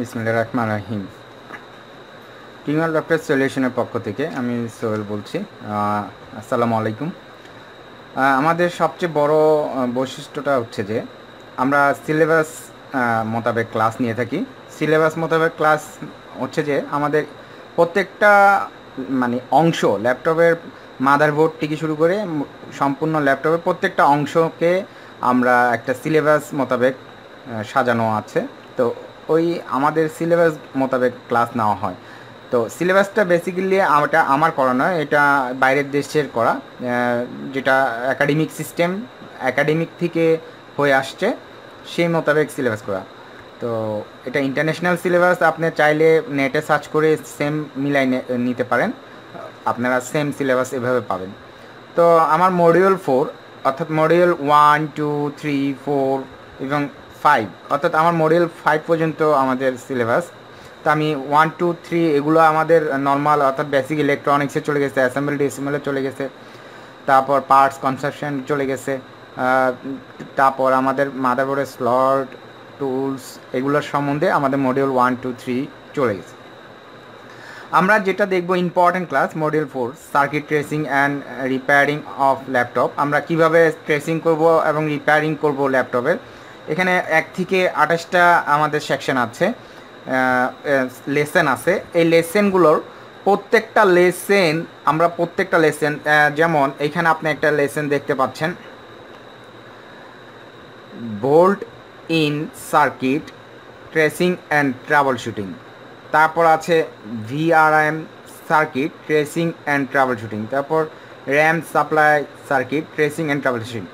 বিসমুল্লা Rahman doctor সলিউশনের পক্ষ থেকে আমি সোহেল বলছি আসসালামু আলাইকুম আমাদের সবচেয়ে বড় বৈশিষ্ট্যটা হচ্ছে যে আমরা সিলেবাস মোতাবেক ক্লাস নিয়ে থাকি সিলেবাস মোতাবেক ক্লাস হচ্ছে যে আমাদের প্রত্যেকটা মানে অংশ ল্যাপটপের মাদারবোর্ড থেকে শুরু করে সম্পূর্ণ ল্যাপটপের প্রত্যেকটা অংশকে আমরা একটা সিলেবাস মোতাবেক সাজানো আছে তো ওই আমাদের সিলেবাস মোতাবেক ক্লাস নেওয়া হয় তো সিলেবাসটা বেসিক্যালি এটা আমার করা নয় এটা বাইরের দেশের করা যেটা একাডেমিক সিস্টেম একাডেমিক থেকে হয়ে আসছে সেই মোতাবেক সিলেবাস করা তো এটা ইন্টারন্যাশনাল সিলেবাস আপনি চাইলে নেটে সার্চ করে সেম মিলাই নিতে পারেন আপনারা সেম সিলেবাস এভাবে পাবেন তো আমার মডিউল ফোর অর্থাৎ module one two three four এবং ফাইভ অর্থাৎ আমার মডেল ফাইভ পর্যন্ত আমাদের সিলেবাস তো আমি ওয়ান টু থ্রি এগুলো আমাদের নর্মাল অর্থাৎ বেসিক ইলেকট্রনিক্সে চলে গেছে অ্যাসেম্বলি ডিসেম্বলে চলে গেছে তারপর পার্টস কনসেপশন চলে গেছে তারপর আমাদের মাদারবোর্ডের স্লট টুলস এগুলোর সম্বন্ধে আমাদের মডিউল ওয়ান টু থ্রি চলে গেছে আমরা যেটা দেখব important class module four circuit tracing and repairing of laptop আমরা কিভাবে ট্রেসিং করব এবং রিপেয়ারিং করব ল্যাপটপের এখানে এক থেকে আঠাশটা আমাদের সেকশন আছে লেসেন আছে এই লেসেনগুলোর প্রত্যেকটা লেসেন আমরা প্রত্যেকটা লেসেন যেমন এখানে আপনি একটা লেসেন দেখতে পাচ্ছেন volt in circuit tracing and troubleshooting তারপর আছে VRM circuit tracing and troubleshooting তারপর RAM supply circuit tracing and troubleshooting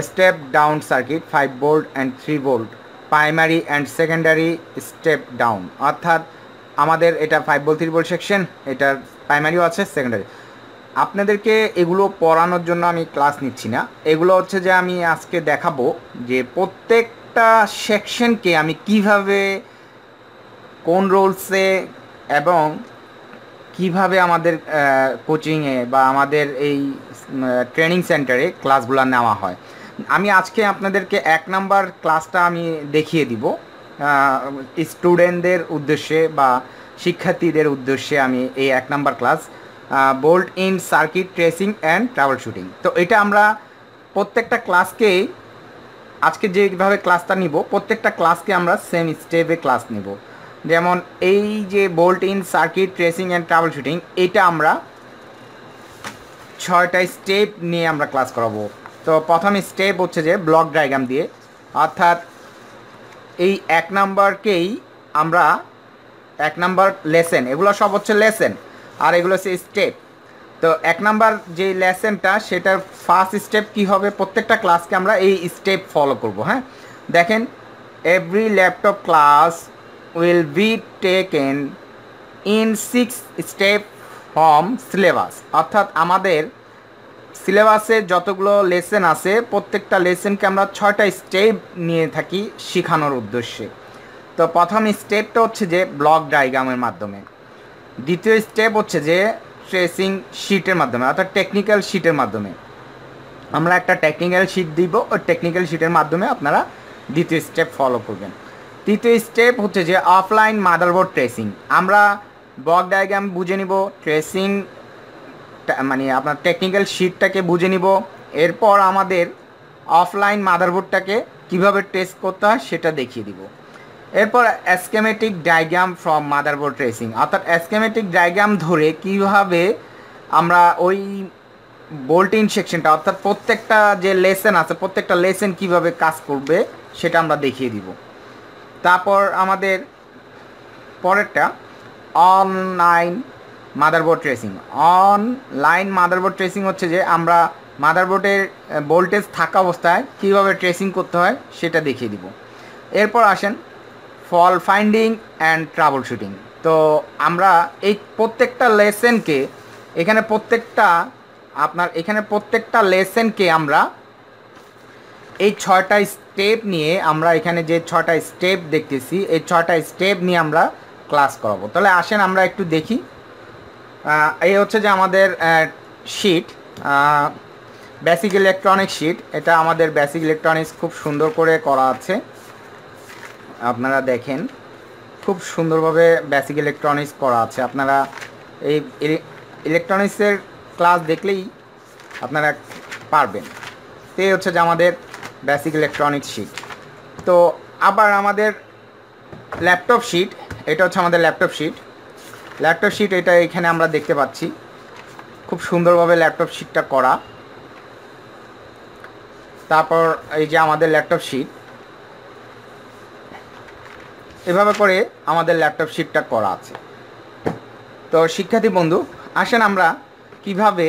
step down circuit 5 volt and three volt primary and secondary step down অর্থাৎ আমাদের এটা five volt three volt section এটার প্রাইমারিও আছে secondary আপনাদেরকে এগুলো পড়ানোর জন্য আমি ক্লাস নিচ্ছি না এগুলো হচ্ছে যে আমি আজকে দেখাবো যে প্রত্যেকটা সেকশনকে আমি কিভাবে কোন রোলসে এবং কিভাবে আমাদের কোচিংয়ে বা আমাদের এই ট্রেনিং সেন্টারে ক্লাসগুলো নেওয়া হয় আমি আজকে আপনাদেরকে এক নাম্বার ক্লাসটা আমি দেখিয়ে দিব স্টুডেন্টদের উদ্দেশ্যে বা শিক্ষার্থীদের উদ্দেশ্যে আমি এই এক number class volt in circuit tracing and troubleshooting তো এটা আমরা প্রত্যেকটা ক্লাসকেই আজকে যেভাবে ক্লাসটা নিব প্রত্যেকটা ক্লাসকে আমরা সেম স্টেপে ক্লাস নিব যেমন এই যে volt in circuit tracing and troubleshooting এটা আমরা ছয়টা স্টেপ নিয়ে আমরা ক্লাস করাবো তো প্রথম স্টেপ হচ্ছে যে ব্লক ডায়াগ্রাম দিয়ে অর্থাৎ এই এক নাম্বারকেই আমরা এক নাম্বার লেসেন এগুলো সব হচ্ছে লেসেন আর এগুলো হচ্ছে স্টেপ তো এক নাম্বার যে লেসেনটা সেটার ফার্স্ট স্টেপ কি হবে প্রত্যেকটা ক্লাসকে আমরা এই স্টেপ ফলো করব হ্যাঁ দেখেন every laptop class will be taken in six step from syllabus অর্থাৎ আমাদের সিলেবাসে যতগুলো লেসেন আছে প্রত্যেকটা লেসেনকে আমরা ছয়টা স্টেপ নিয়ে থাকি শেখানোর উদ্দেশ্যে তো প্রথম স্টেপটা হচ্ছে যে ব্লক ডায়াগ্রামের মাধ্যমে দ্বিতীয় স্টেপ হচ্ছে যে ট্রেসিং শিটের মাধ্যমে অর্থাৎ টেকনিক্যাল শিটের মাধ্যমে আমরা একটা টেকনিক্যাল শিট দিব ওই টেকনিক্যাল শিটের মাধ্যমে আপনারা দ্বিতীয় স্টেপ ফলো করবেন তৃতীয় স্টেপ হচ্ছে যে অফলাইন মাদারবোর্ড ট্রেসিং আমরা ব্লক ডায়াগ্রাম বুঝে নিব ট্রেসিং মানে আপনার টেকনিক্যাল শিটটাকে বুঝে নিব এরপর আমাদের অফলাইন মাদারবোর্ডটাকে কিভাবে টেস্ট করতে হয় সেটা দেখিয়ে দিব এরপর schematic diagram from motherboard tracing অর্থাৎ অ্যাসকেমেটিক ডায়গ্রাম ধরে কিভাবে আমরা ওই বোল্টিন সেকশনটা অর্থাৎ প্রত্যেকটা যে লেসেন আছে প্রত্যেকটা লেসেন কিভাবে কাজ করবে সেটা আমরা দেখিয়ে দিব তারপর আমাদের পরেরটা online motherboard tracing online motherboard tracing হচ্ছে যে আমরা মাদারবোর্ডের ভোল্টেজ থাকা অবস্থায় কীভাবে ট্রেসিং করতে হয় সেটা দেখিয়ে দিব এরপর আসেন fault finding and troubleshooting তো আমরা এই প্রত্যেকটা লেসেনকে এখানে প্রত্যেকটা আপনার এখানে প্রত্যেকটা লেসেনকে আমরা এই ছয়টা স্টেপ নিয়ে আমরা এখানে যে ছয়টা স্টেপ দেখতেছি এই ছয়টা স্টেপ নিয়ে আমরা ক্লাস করাবো তাহলে আসেন আমরা একটু দেখি এই হচ্ছে যে আমাদের শিট বেসিক ইলেকট্রনিক শিট এটা আমাদের বেসিক ইলেকট্রনিক্স খুব সুন্দর করে করা আছে আপনারা দেখেন খুব সুন্দরভাবে বেসিক ইলেকট্রনিক্স করা আছে আপনারা এই ইলেকট্রনিক্সের ক্লাস দেখলেই আপনারা পারবেন তো এই হচ্ছে যে আমাদের বেসিক ইলেকট্রনিক্স শিট তো আবার আমাদের ল্যাপটপ শিট এটা হচ্ছে আমাদের ল্যাপটপ শিট ল্যাপটপ শিট এটা এখানে আমরা দেখতে পাচ্ছি খুব সুন্দরভাবে ল্যাপটপ শিটটা করা তারপর এই যে আমাদের ল্যাপটপ শিট এভাবে করে আমাদের ল্যাপটপ শিটটা করা আছে তো শিক্ষার্থী বন্ধু আসেন আমরা কিভাবে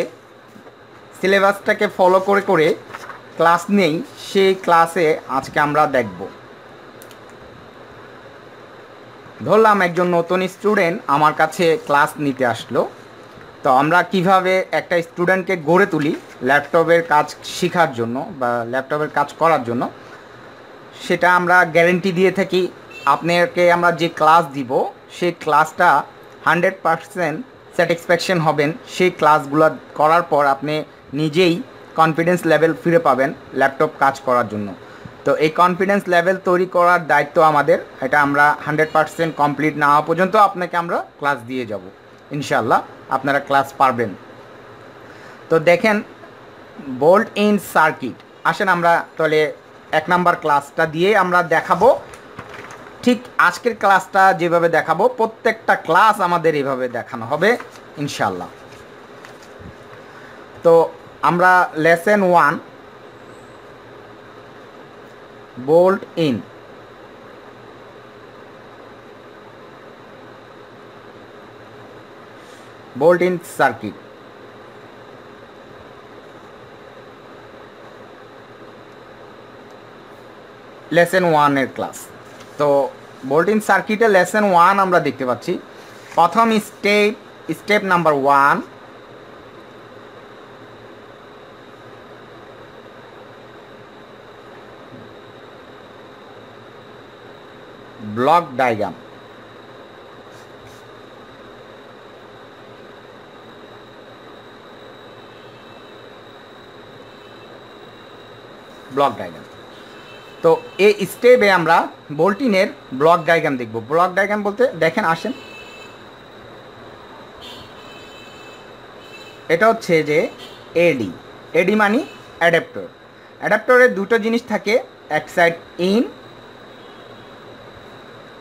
সিলেবাসটাকে ফলো করে করে ক্লাস নেই সেই ক্লাসে আজকে আমরা দেখব ধরলাম একজন নতুন স্টুডেন্ট আমার কাছে ক্লাস নিতে আসলো তো আমরা কিভাবে একটা স্টুডেন্টকে গড়ে তুলি ল্যাপটপের কাজ শেখার জন্য বা ল্যাপটপের কাজ করার জন্য সেটা আমরা গ্যারেন্টি দিয়ে থাকি আপনাকে আমরা যে ক্লাস দিব সেই ক্লাসটা হান্ড্রেড পারসেন্ট স্যাটিসফ্যাকশান হবেন সেই ক্লাসগুলো করার পর আপনি নিজেই কনফিডেন্স লেভেল ফিরে পাবেন ল্যাপটপ কাজ করার জন্য তো এই কনফিডেন্স লেভেল তৈরি করার দায়িত্ব আমাদের এটা আমরা হান্ড্রেড পার্সেন্ট কমপ্লিট না হওয়া পর্যন্ত আপনাকে আমরা ক্লাস দিয়ে যাব ইনশাল্লাহ আপনারা ক্লাস পারবেন তো দেখেন বোল্ট ইন সার্কিট আসেন আমরা তাহলে এক নাম্বার ক্লাসটা দিয়ে আমরা দেখাবো ঠিক আজকের ক্লাসটা যেভাবে দেখাবো প্রত্যেকটা ক্লাস আমাদের এভাবে দেখানো হবে ইনশাল্লাহ তো আমরা lesson one bolt in bolt in circuit lesson ওয়ানের ক্লাস তো বোল্টিন সার্কিটে লেসেন ওয়ান আমরা দেখতে পাচ্ছি প্রথম step step number one block diagram. Block diagram তো এই স্টেপে আমরা বোল্টিনের ব্লক ডায়াগ্রাম দেখব ব্লক ডায়াগ্রাম বলতে দেখেন আসেন এটা হচ্ছে যে এডি এডি মানি অ্যাডাপ্টর অ্যাডাপ্টরের দুটো জিনিস থাকে এক সাইড ইন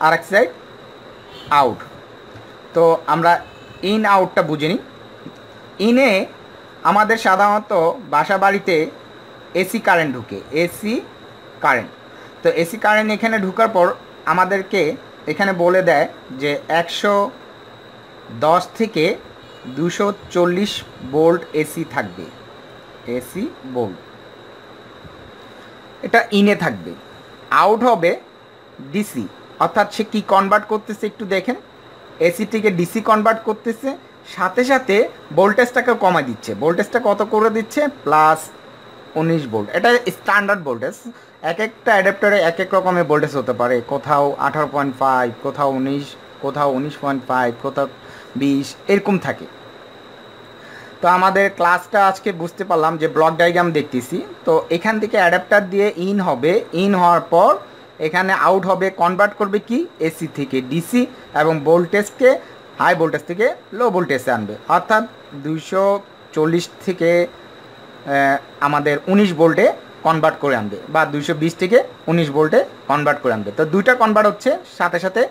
আর এক সাইড আউট তো আমরা ইন আউটটা বুঝে নিই ইনে আমাদের সাধারণত বাসা বাড়িতে এসি কারেন্ট ঢুকে এসি কারেন্ট তো এসি কারেন্ট এখানে ঢুকার পর আমাদেরকে এখানে বলে দেয় যে একশো দশ থেকে দুশো চল্লিশ বোল্ট এসি থাকবে এসি বোল্ট এটা ইনে থাকবে আউট হবে ডিসি অর্থাৎ সে কী কনভার্ট করতেছে একটু দেখেন এসি থেকে ডিসি কনভার্ট করতেছে সাথে সাথে ভোল্টেজটাকেও কমা দিচ্ছে ভোল্টেজটা কত করে দিচ্ছে প্লাস উনিশ ভোল্ট এটা স্ট্যান্ডার্ড ভোল্টেজ এক একটা অ্যাডাপ্টারে এক এক রকমের ভোল্টেজ হতে পারে কোথাও আঠারো পয়েন্ট ফাইভ কোথাও উনিশ কোথাও উনিশ পয়েন্ট ফাইভ কোথাও বিশ এরকম থাকে তো আমাদের ক্লাসটা আজকে বুঝতে পারলাম যে ব্লক ডায়াগ্রাম দেখতেছি তো এখান থেকে অ্যাডাপ্টার দিয়ে ইন হবে ইন হওয়ার পর এখানে আউট হবে কনভার্ট করবে কি এসি থেকে ডিসি এবং ভোল্টেজকে হাই ভোল্টেজ থেকে লো ভোল্টেজে আনবে অর্থাৎ দুশো চল্লিশ থেকে আমাদের উনিশ ভোল্টে কনভার্ট করে আনবে বা দুশো বিশ থেকে উনিশ ভোল্টে কনভার্ট করে আনবে তো দুইটা কনভার্ট হচ্ছে সাথে সাথে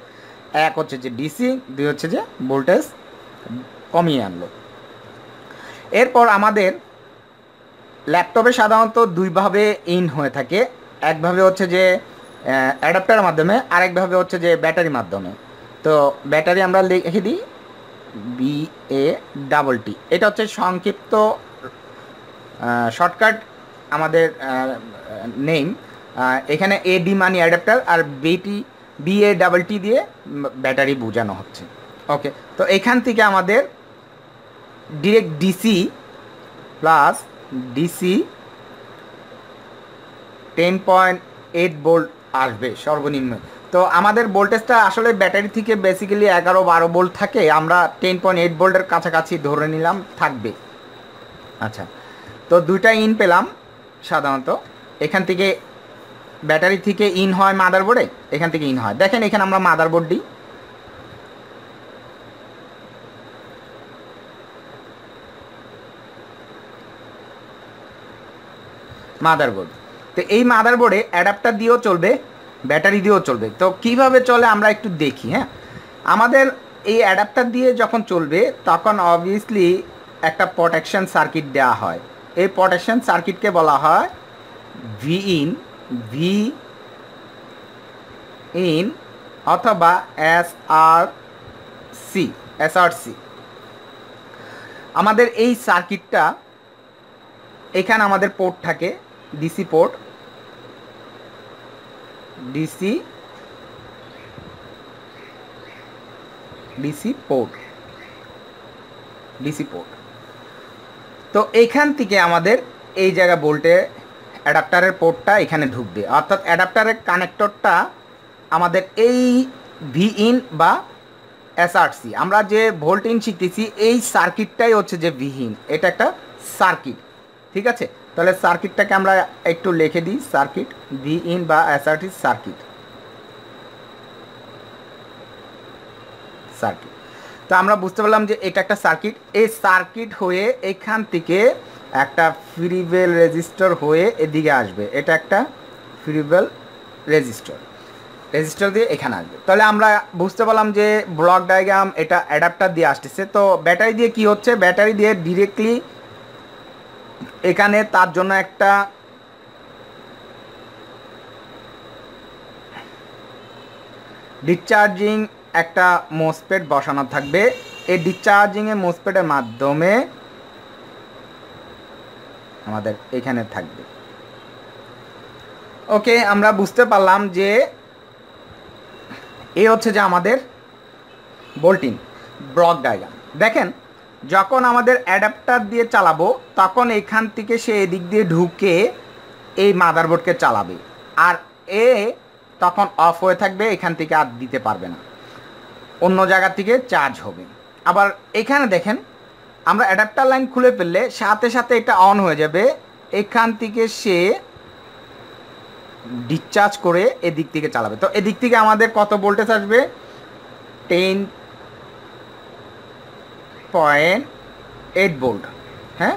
এক হচ্ছে যে ডিসি দুই হচ্ছে যে ভোল্টেজ কমিয়ে আনলো এরপর আমাদের ল্যাপটপে সাধারণত দুইভাবে ইন হয়ে থাকে একভাবে হচ্ছে যে অ্যাডাপ্টারের মাধ্যমে আরেকভাবে হচ্ছে যে ব্যাটারির মাধ্যমে তো ব্যাটারি আমরা লিখে দিই বি এ ডাবল টি এটা হচ্ছে সংক্ষিপ্ত শর্টকাট আমাদের নেম এখানে এ ডি মানি অ্যাডাপ্টার আর বিটি বি এ ডাবল টি দিয়ে ব্যাটারি বোঝানো হচ্ছে ওকে তো এখান থেকে আমাদের direct DC plus DC ten point eight volt আসবে সর্বনিম্ন তো আমাদের ভোল্টেজটা আসলে ব্যাটারি থেকে বেসিক্যালি এগারো বারো ভোল্ট থাকে আমরা টেন পয়েন্ট এইট ভোল্টের কাছাকাছি ধরে নিলাম থাকবে আচ্ছা তো দুইটা ইন পেলাম সাধারণত এখান থেকে ব্যাটারি থেকে ইন হয় মাদারবোর্ডে এখান থেকে ইন হয় দেখেন এখানে আমরা মাদারবোর্ড দিই মাদারবোর্ড তো এই মাদারবোর্ডে অ্যাডাপ্টার দিয়েও চলবে ব্যাটারি দিয়েও চলবে তো কিভাবে চলে আমরা একটু দেখি হ্যাঁ আমাদের এই অ্যাডাপ্টার দিয়ে যখন চলবে তখন অবভিয়াসলি একটা প্রোটেকশন সার্কিট দেওয়া হয় এই প্রোটেকশন সার্কিটকে বলা হয় ভি ইন ভি ইন অথবা S R C S R C আমাদের এই সার্কিটটা এখানে আমাদের পোর্ট থাকে DC port DC DC port DC port তো এইখান থেকে আমাদের এই জায়গা বলতে অ্যাডাপ্টারের পোর্টটা এখানে ঢুকবে অর্থাৎ অ্যাডাপ্টারের কানেক্টরটা আমাদের এই ভি ইন বা এসআরসি আমরা যে ভোল্ট ইন শিখতেছি এই সার্কিটটাই হচ্ছে যে ভিহীন এটা একটা সার্কিট ঠিক আছে তাহলে সার্কিটটাকে আমরা একটু লিখে দিই সার্কিট ভি ইন বা অ্যাসার্টিভ সার্কিট সার্কিট তো আমরা বুঝতে পারলাম যে এটা একটা সার্কিট এই সার্কিট হয়ে এখান থেকে একটা ফ্রিবেল রেজিস্টার হয়ে এদিকে আসবে এটা একটা ফ্রিবেল রেজিস্টার রেজিস্টার দিয়ে এখানে আসবে তাহলে আমরা বুঝতে পারলাম যে ব্লক ডায়াগ্রাম এটা অ্যাডাপ্টার দিয়ে আসতেছে তো ব্যাটারি দিয়ে কি হচ্ছে ব্যাটারি দিয়ে ডিরেক্টলি এখানে তার জন্য একটা ডিসচার্জিং একটা মোসপেট বসানো থাকবে এই ডিসচার্জিংয়ে মোসপেডের মাধ্যমে আমাদের এখানে থাকবে ওকে আমরা বুঝতে পারলাম যে এ হচ্ছে যে আমাদের বোল্টিন ব্লক ডায়গ্রাম দেখেন যখন আমাদের অ্যাডাপ্টার দিয়ে চালাবো তখন এখান থেকে সে এদিক দিয়ে ঢুকে এই মাদারবোর্ডকে চালাবে আর এ তখন অফ হয়ে থাকবে এখান থেকে আর দিতে পারবে না অন্য জায়গা থেকে চার্জ হবে আবার এখানে দেখেন আমরা অ্যাডাপ্টার লাইন খুলে ফেললে সাথে সাথে এটা অন হয়ে যাবে এখান থেকে সে ডিসচার্জ করে এদিক থেকে চালাবে তো এদিক থেকে আমাদের কত ভোল্টেজ আসবে টেন পয়েন্ট এইট বোল্ট হ্যাঁ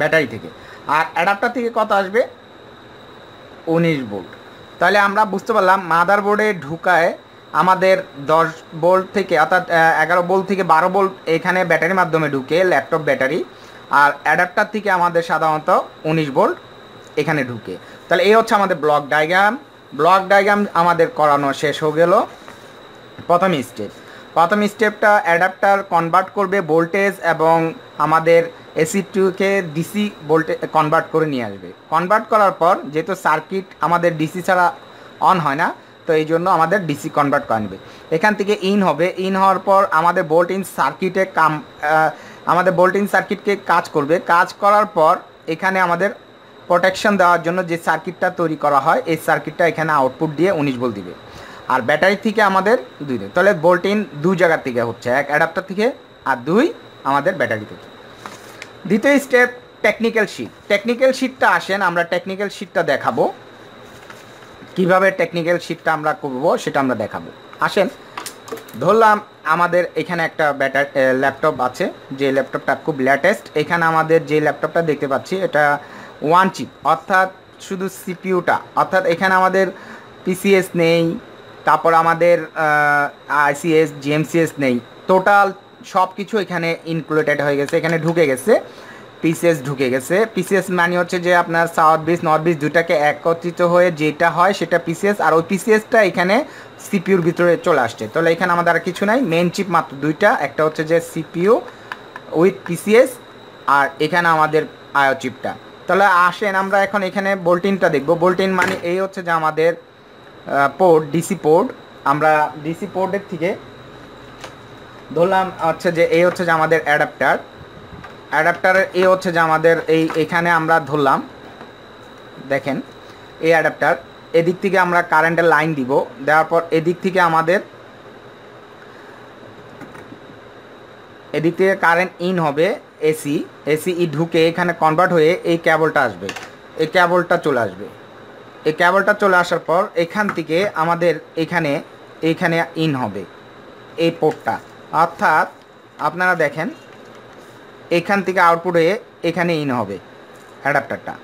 ব্যাটারি থেকে আর অ্যাডাপ্টার থেকে কত আসবে উনিশ বোল্ট তাহলে আমরা বুঝতে পারলাম মাদার বোর্ডে ঢুকায় আমাদের দশ বোল্ট থেকে অর্থাৎ এগারো বোল্ট থেকে বারো বোল্ট এখানে ব্যাটারির মাধ্যমে ঢুকে ল্যাপটপ ব্যাটারি আর অ্যাডাপ্টার থেকে আমাদের সাধারণত উনিশ বোল্ট এখানে ঢুকে তাহলে এই হচ্ছে আমাদের ব্লক ডায়গ্রাম ব্লক ডায়গ্রাম আমাদের করানো শেষ হয়ে গেল প্রথম স্টেপ প্রথম স্টেপটা অ্যাডাপ্টার কনভার্ট করবে ভোল্টেজ এবং আমাদের এসি টুকে ডিসি ভোল্টে কনভার্ট করে নিয়ে আসবে কনভার্ট করার পর যেহেতু সার্কিট আমাদের ডিসি ছাড়া অন হয় না তো এই জন্য আমাদের ডিসি কনভার্ট করে নেবে এখান থেকে ইন হবে ইন হওয়ার পর আমাদের বোল্ট ইন সার্কিটে কাম আমাদের বোল্ট ইন সার্কিটকে কাজ করবে কাজ করার পর এখানে আমাদের প্রোটেকশন দেওয়ার জন্য যে সার্কিটটা তৈরি করা হয় এই সার্কিটটা এখানে আউটপুট দিয়ে উনিশ বল দিবে আর ব্যাটারি থেকে আমাদের দুই দিন তাহলে বোল্টিন দুই জায়গার থেকে হচ্ছে এক অ্যাডাপ্টার থেকে আর দুই আমাদের ব্যাটারি থেকে দ্বিতীয় স্টেপ টেকনিক্যাল শিট টেকনিক্যাল শিটটা আসেন আমরা টেকনিক্যাল শিটটা দেখাবো কিভাবে টেকনিক্যাল শিটটা আমরা করব সেটা আমরা দেখাবো আসেন ধরলাম আমাদের এখানে একটা ব্যাটার ল্যাপটপ আছে যে ল্যাপটপটা খুব লেটেস্ট এখানে আমাদের যে ল্যাপটপটা দেখতে পাচ্ছি এটা ওয়ান চিপ অর্থাৎ শুধু সিপিউটা অর্থাৎ এখানে আমাদের পিসিএস নেই তারপর আমাদের আইসিএস জিএমসিএস নেই টোটাল সব কিছু এখানে ইনক্লুডেড হয়ে গেছে এখানে ঢুকে গেছে পিসিএস ঢুকে গেছে পিসিএস মানে হচ্ছে যে আপনার সাউথ বিচ নর্থ বিচ দুটাকে একত্রিত হয়ে যেটা হয় সেটা পিসিএস আর ওই পিসিএসটা এখানে সিপিউর ভিতরে চলে আসছে তাহলে এখানে আমাদের আর কিছু নাই মেন চিপ মাত্র দুইটা একটা হচ্ছে যে সিপিউ উইথ পিসিএস আর এখানে আমাদের আয়ো চিপটা তাহলে আসেন আমরা এখন এখানে বোল্টিনটা দেখব বোল্টিন মানে এই হচ্ছে যে আমাদের পোর্ট ডিসি পোর্ট আমরা ডিসি পোর্টের থেকে ধরলাম হচ্ছে যে এই হচ্ছে যে আমাদের অ্যাডাপ্টার অ্যাডাপ্টারের এ হচ্ছে যে আমাদের এই এখানে আমরা ধরলাম দেখেন এই অ্যাডাপ্টার এদিক থেকে আমরা কারেন্টের লাইন দিব দেওয়ার পর এদিক থেকে আমাদের এদিক থেকে কারেন্ট ইন হবে এসি এসি ঢুকে এখানে কনভার্ট হয়ে এই ক্যাবলটা আসবে এই ক্যাবলটা চলে আসবে এই ক্যাবলটা চলে আসার পর এখান থেকে আমাদের এখানে এইখানে ইন হবে এই পোর্টটা অর্থাৎ আপনারা দেখেন এখান থেকে আউটপুট হয়ে এখানে ইন হবে অ্যাডাপ্টারটা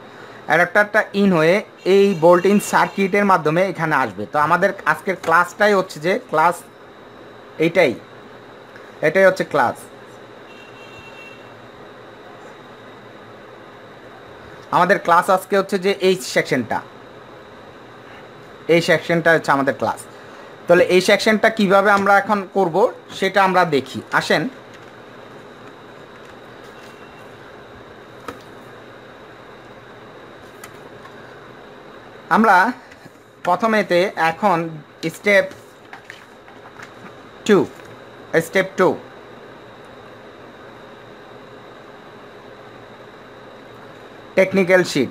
অ্যাডাপ্টারটা ইন হয়ে এই বোল্টিন সার্কিটের মাধ্যমে এখানে আসবে তো আমাদের আজকের ক্লাসটাই হচ্ছে যে ক্লাস এইটাই এটাই হচ্ছে ক্লাস আমাদের ক্লাস আজকে হচ্ছে যে এই সেকশনটা এই সেকশনটা হচ্ছে আমাদের ক্লাস তাহলে এই সেকশনটা কিভাবে আমরা এখন করব সেটা আমরা দেখি আসেন আমরা প্রথমেতে এখন step two step two technical sheet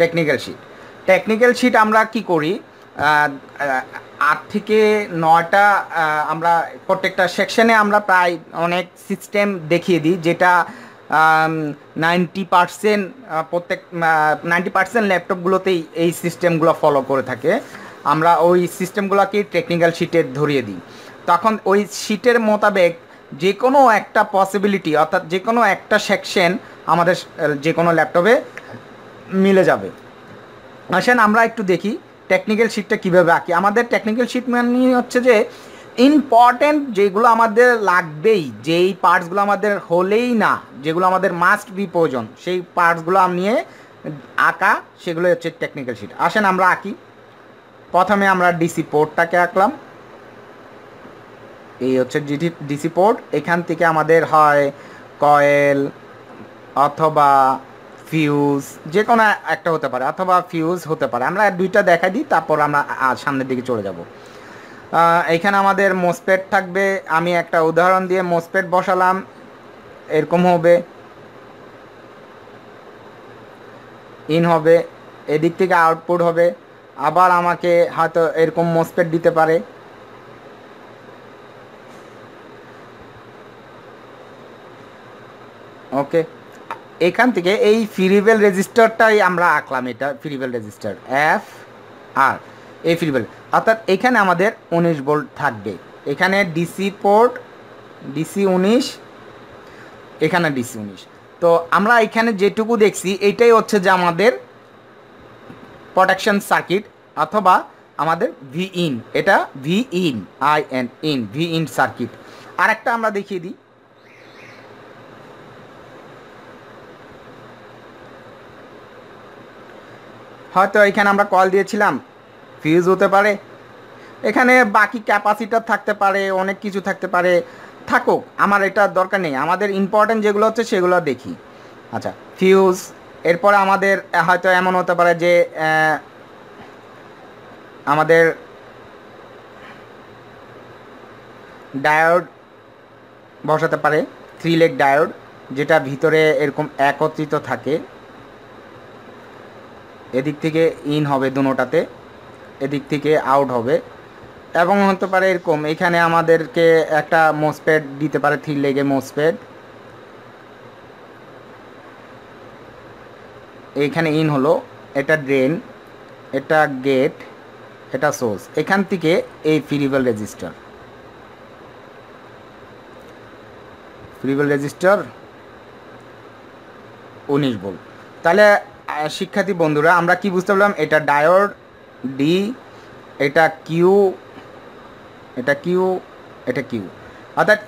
technical sheet technical sheet আমরা কি করি আট থেকে নয়টা আমরা প্রত্যেকটা সেকশনে আমরা প্রায় অনেক সিস্টেম দেখিয়ে দিই যেটা নাইনটি পার্সেন্ট প্রত্যেক নাইনটি পার্সেন্ট ল্যাপটপগুলোতেই এই সিস্টেমগুলো ফলো করে থাকে আমরা ওই সিস্টেমগুলোকে টেকনিক্যাল শিটে ধরিয়ে দিই তখন ওই শিটের মোতাবেক যে কোনো একটা পসিবিলিটি অর্থাৎ যে কোনো একটা সেকশন আমাদের যে কোনো ল্যাপটপে মিলে যাবে আসেন আমরা একটু দেখি টেকনিক্যাল শিটটা কীভাবে আঁকি আমাদের টেকনিক্যাল শিট মানে হচ্ছে যে ইম্পর্ট্যান্ট যেগুলো আমাদের লাগবেই যেই পার্টসগুলো আমাদের হলেই না যেগুলো আমাদের মাস্ট বি প্রয়োজন সেই পার্টসগুলো নিয়ে আঁকা সেগুলো হচ্ছে টেকনিক্যাল শিট আসেন আমরা আঁকি প্রথমে আমরা ডিসি পোর্টটাকে আঁকলাম এই হচ্ছে জিডি ডিসি পোর্ট এখান থেকে আমাদের হয় কয়েল অথবা ফিউজ যে কোনো একটা হতে পারে অথবা ফিউজ হতে পারে আমরা দুইটা দেখা দিই তারপর আমরা সামনের দিকে চলে যাব এখানে আমাদের মোসপেট থাকবে আমি একটা উদাহরণ দিয়ে মোসপেট বসালাম এরকম হবে ইন হবে এদিক থেকে আউটপুট হবে আবার আমাকে হয়তো এরকম মোসপেট দিতে পারে ওকে এখান থেকে এই ফিরিবেল রেজিস্টারটাই আমরা আঁকলাম এটা ফিরিবেল রেজিস্টার এফ আর এই ফিরিবেল অর্থাৎ এখানে আমাদের উনিশ বোল্ট থাকবে এখানে ডিসি পোর্ট ডিসি উনিশ এখানে ডিসি উনিশ তো আমরা এখানে যেটুকু দেখছি এটাই হচ্ছে যে আমাদের প্রোটেকশন সার্কিট অথবা আমাদের ভি ইন এটা V in I N in V in circuit আরেকটা আমরা দেখিয়ে দিই হয়তো এখানে আমরা কল দিয়েছিলাম ফিউজ হতে পারে এখানে বাকি ক্যাপাসিটার থাকতে পারে অনেক কিছু থাকতে পারে থাকুক আমার এটা দরকার নেই আমাদের ইম্পর্টেন্ট যেগুলো হচ্ছে সেগুলো দেখি আচ্ছা ফিউজ এরপরে আমাদের হয়তো এমন হতে পারে যে আমাদের ডায়োড বসাতে পারে থ্রি লেগ ডায়োড যেটা ভিতরে এরকম একত্রিত থাকে এদিক থেকে ইন হবে দুটাতে এদিক থেকে আউট হবে এবং হতে পারে এরকম এখানে আমাদেরকে একটা মোসপ্যাড দিতে পারে থ্রি লেগে মোসপ্যাড এখানে ইন হলো এটা ড্রেন এটা গেট এটা সোর্স এখান থেকে এই ফিরিবল রেজিস্টার ফ্রিবল রেজিস্টার উনিশ বল তাহলে শিক্ষার্থী বন্ধুরা আমরা কি বুঝতে পারলাম এটা ডায়োড ডি এটা কিউ এটা কিউ এটা কিউ অর্থাৎ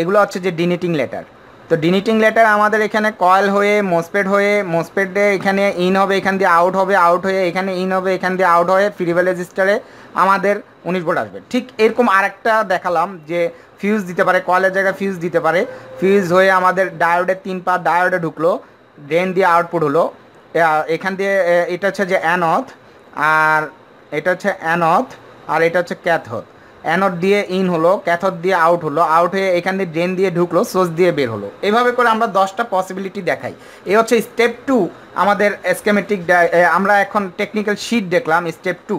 এগুলো হচ্ছে যে ডিনিটিং লেটার তো ডিনিটিং লেটার আমাদের এখানে কয়েল হয়ে মোসপেড হয়ে মোসপেডে এখানে ইন হবে এখান দিয়ে আউট হবে আউট হয়ে এখানে ইন হবে এখান দিয়ে আউট হয়ে ফিরিবেল রেজিস্টারে আমাদের উনিশ ভোল্ট আসবে ঠিক এরকম আরেকটা দেখালাম যে ফিউজ দিতে পারে কয়েলের জায়গায় ফিউজ দিতে পারে ফিউজ হয়ে আমাদের ডায়োডের তিন পা ডায়োডে ঢুকলো ড্রেন দিয়ে আউটপুট হলো এখান দিয়ে এটা হচ্ছে যে অ্যানথ আর এটা হচ্ছে অ্যানথ আর এটা হচ্ছে ক্যাথথ অ্যানথ দিয়ে ইন হলো ক্যাথথ দিয়ে আউট হলো আউট হয়ে এখান দিয়ে ড্রেন দিয়ে ঢুকলো সোর্স দিয়ে বের হলো এভাবে করে আমরা দশটা পসিবিলিটি দেখাই এ হচ্ছে স্টেপ টু আমাদের স্কেমেটিক আমরা এখন টেকনিক্যাল শিট দেখলাম স্টেপ টু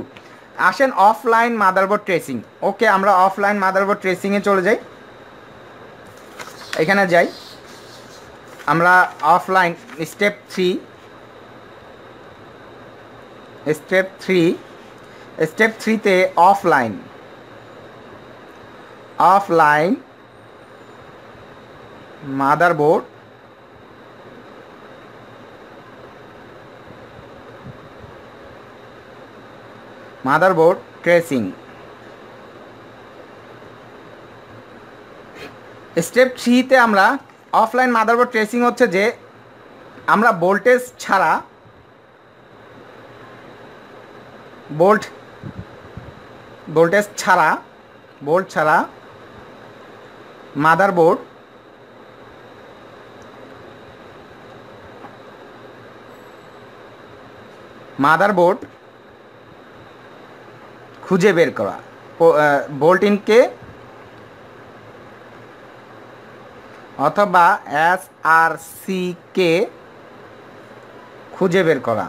আসেন অফলাইন মাদারবোর্ড ট্রেসিং ওকে আমরা অফলাইন মাদারবোর্ড ট্রেসিংয়ে চলে যাই এখানে যাই আমরা offline step three step three step থ্রিতে offline offline motherboard motherboard tracing step থ্রিতে আমরা অফলাইন মাদারবোর্ড ট্রেসিং হচ্ছে যে আমরা ভোল্টেজ ছাড়া বোল্ট ভোল্টেজ ছাড়া বোল্ট ছাড়া মাদারবোর্ড মাদারবোর্ড খুঁজে বের করা বোল্ট ইনকে অথবা এস আর সি কে খুঁজে বের করা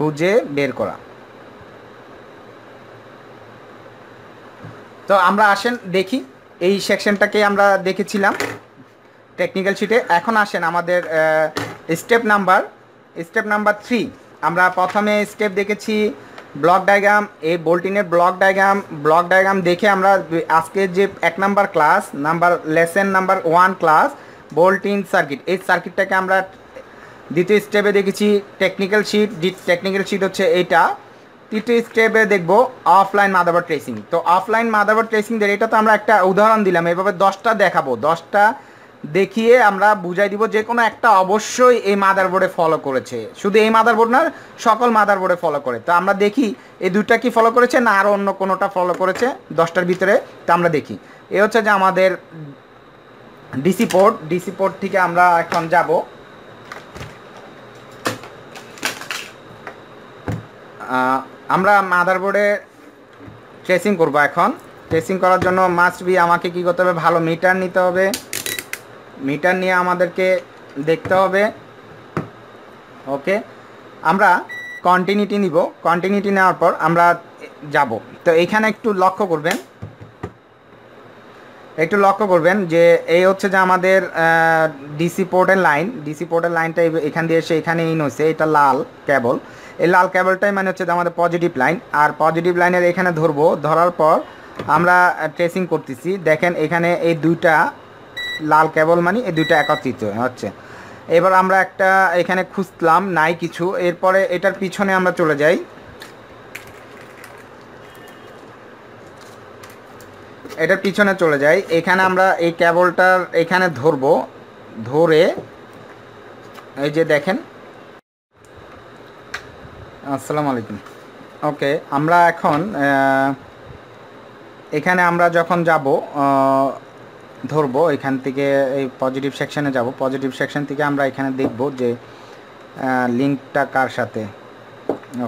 খুঁজে বের করা তো আমরা আসেন দেখি এই সেকশনটাকে আমরা দেখেছিলাম টেকনিক্যাল শিটে এখন আসেন আমাদের step number step number three আমরা প্রথমে স্টেপ দেখেছি ব্লক ডায়াগ্রাম এই বোল্টিনের ব্লক ডায়াগ্রাম ব্লক ডায়াগ্রাম দেখে আমরা আজকে যে এক number class number lesson number one class volt in circuit এই সার্কিটটাকে আমরা দ্বিতীয় স্টেপে দেখেছি টেকনিক্যাল শিট টেকনিক্যাল শিট হচ্ছে এইটা তৃতীয় স্টেপে দেখবো অফলাইন মাদাবার ট্রেসিং তো অফলাইন মাদাবার ট্রেসিংদের এটা তো আমরা একটা উদাহরণ দিলাম এভাবে দশটা দেখাবো দশটা দেখিয়ে আমরা বুঝাই দিব যে কোনো একটা অবশ্যই এই মাদারবোর্ডে ফলো করেছে শুধু এই মাদারবোর্ড না সকল মাদারবোর্ডে ফলো করে তো আমরা দেখি এই দুটা কি ফলো করেছে না আরও অন্য কোনোটা ফলো করেছে দশটার ভিতরে তা আমরা দেখি এ হচ্ছে যে আমাদের ডিসি পোর্ট ডিসি পোর্ট থেকে আমরা এখন যাবো আমরা মাদারবোর্ডে ট্রেসিং করব এখন ট্রেসিং করার জন্য মাস্ট বি আমাকে কি করতে হবে ভালো মিটার নিতে হবে মিটার নিয়ে আমাদেরকে দেখতে হবে ওকে আমরা কন্টিনিউটি নিব কন্টিনিউটি নেওয়ার পর আমরা যাব তো এখানে একটু লক্ষ্য করবেন একটু লক্ষ্য করবেন যে এই হচ্ছে যে আমাদের ডিসি পোর্টের লাইন ডিসি পোর্টের লাইনটা এখান দিয়ে এসে এখানে ইন হয়েছে এটা লাল কেবল এই লাল ক্যাবলটাই মানে হচ্ছে আমাদের পজিটিভ লাইন আর পজিটিভ লাইনের এখানে ধরবো ধরার পর আমরা ট্রেসিং করতেছি দেখেন এখানে এই দুইটা লাল কেবল মানে এই দুইটা একত্রিত হচ্ছে এবার আমরা একটা এখানে খুঁজলাম নাই কিছু এরপরে এটার পিছনে আমরা চলে যাই এটার পিছনে চলে যাই এখানে আমরা এই কেবলটার এখানে ধরবো ধরে এই যে দেখেন আসসালামু আলাইকুম ওকে আমরা এখন এখানে আমরা যখন যাব ধরব এখান থেকে এই পজিটিভ সেকশনে যাব পজিটিভ সেকশন থেকে আমরা এখানে দেখব যে লিঙ্কটা কার সাথে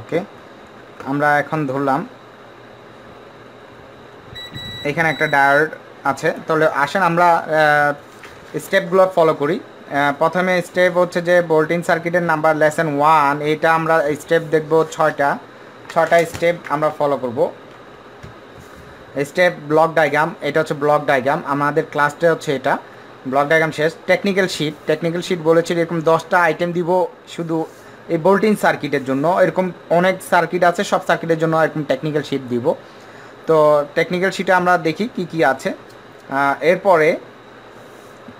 ওকে আমরা এখন ধরলাম এখানে একটা ডায়ার্ড আছে তাহলে আসেন আমরা স্টেপগুলো ফলো করি প্রথমে স্টেপ হচ্ছে যে বোল্টিং সার্কিটের নাম্বার লেসেন ওয়ান এটা আমরা স্টেপ দেখব ছয়টা ছটা স্টেপ আমরা ফলো করব স্টেপ ব্লক ডায়গ্রাম এটা হচ্ছে ব্লক ডায়গ্রাম আমাদের ক্লাসটা হচ্ছে এটা ব্লক ডায়গ্রাম শেষ টেকনিক্যাল শিট টেকনিক্যাল শিট বলেছি এরকম দশটা আইটেম দিব শুধু এই বোল্টিং সার্কিটের জন্য এরকম অনেক সার্কিট আছে সব সার্কিটের জন্য এরকম টেকনিক্যাল শিট দিব তো টেকনিক্যাল শিটে আমরা দেখি কি কি আছে এরপরে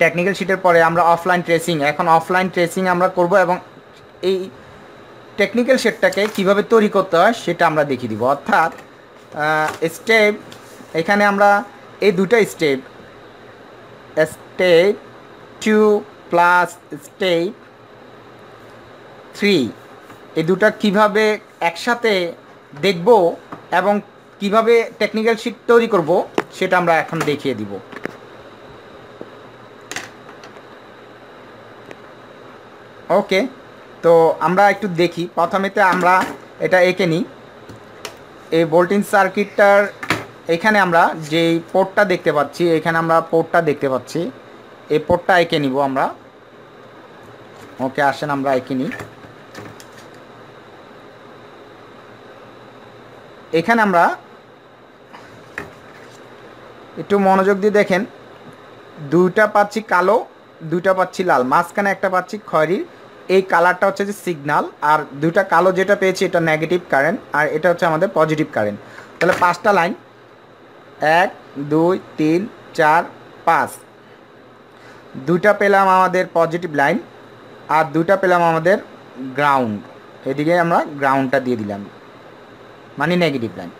টেকনিক্যাল শিটের পরে আমরা অফলাইন ট্রেসিং এখন অফলাইন ট্রেসিং আমরা করব এবং এই টেকনিক্যাল শেটটাকে কিভাবে তৈরি করতে হয় সেটা আমরা দেখিয়ে দিব অর্থাৎ স্টেপ এখানে আমরা এই দুটো step step two plus step three এই দুটা কিভাবে একসাথে দেখব এবং কিভাবে টেকনিক্যাল শিট তৈরি করব সেটা আমরা এখন দেখিয়ে দিব ওকে তো আমরা একটু দেখি প্রথমেতে আমরা এটা এঁকে নিই এই বোল্টিন সার্কিটটার এখানে আমরা যে পোর্টটা দেখতে পাচ্ছি এখানে আমরা পোর্টটা দেখতে পাচ্ছি এই পোর্টটা এঁকে নিব আমরা ওকে আসেন আমরা এঁকে নিই এখানে আমরা একটু মনোযোগ দিয়ে দেখেন দুইটা পাচ্ছি কালো দুইটা পাচ্ছি লাল মাঝখানে একটা পাচ্ছি খয়েরির এই কালারটা হচ্ছে যে সিগনাল আর দুইটা কালো যেটা পেয়েছি এটা নেগেটিভ কারেন্ট আর এটা হচ্ছে আমাদের পজিটিভ কারেন্ট তাহলে পাঁচটা লাইন এক দুই তিন চার পাঁচ দুইটা পেলাম আমাদের পজিটিভ লাইন আর দুইটা পেলাম আমাদের গ্রাউন্ড এদিকে আমরা গ্রাউন্ডটা দিয়ে দিলাম মানে নেগেটিভ লাইন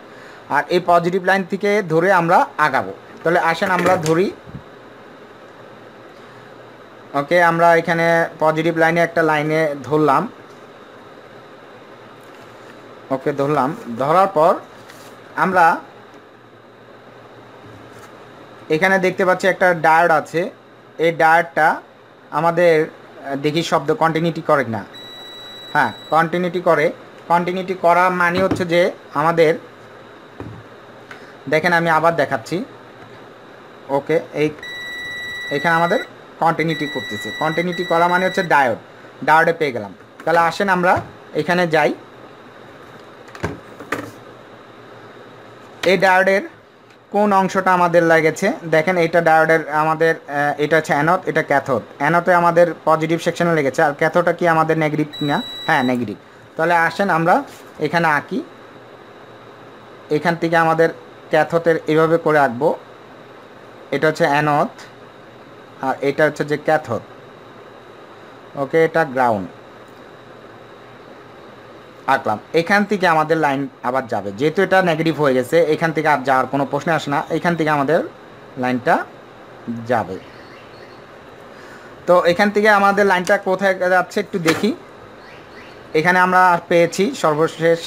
আর এই পজিটিভ লাইন থেকে ধরে আমরা আগাবো তাহলে আসেন আমরা ধরি ওকে আমরা এখানে পজিটিভ লাইনে একটা লাইনে ধরলাম ওকে ধরলাম ধরার পর আমরা এখানে দেখতে পাচ্ছি একটা ডায়ার আছে এই ডায়ারটা আমাদের দেখি শব্দ কন্টিনিউটি করে না হ্যাঁ কন্টিনিউটি করে কন্টিনিউটি করা মানে হচ্ছে যে আমাদের দেখেন আমি আবার দেখাচ্ছি ওকে এই এখানে আমাদের কন্টিনিউটি করতেছি কন্টিনিউটি করা মানে হচ্ছে ডায়োড ডায়োডে পেয়ে গেলাম তাহলে আসেন আমরা এখানে যাই এই ডায়োডের কোন অংশটা আমাদের লাগেছে দেখেন এটা ডায়োডের আমাদের এটা হচ্ছে অ্যানথ এটা ক্যাথোড অ্যানথে আমাদের পজিটিভ সেকশনে লেগেছে আর ক্যাথোটা কি আমাদের নেগেটিভ না হ্যাঁ নেগেটিভ তাহলে আসেন আমরা এখানে আঁকি এখান থেকে আমাদের ক্যাথোটের এভাবে করে আঁকবো এটা হচ্ছে অ্যানথ আর এটা হচ্ছে যে ক্যাথোড ওকে এটা গ্রাউন্ড আঁকলাম এখান থেকে আমাদের লাইন আবার যাবে যেহেতু এটা নেগেটিভ হয়ে গেছে এখান থেকে আর যাওয়ার কোনো প্রশ্ন আসে না এখান থেকে আমাদের লাইনটা যাবে তো এখান থেকে আমাদের লাইনটা কোথায় যাচ্ছে একটু দেখি এখানে আমরা পেয়েছি সর্বশেষ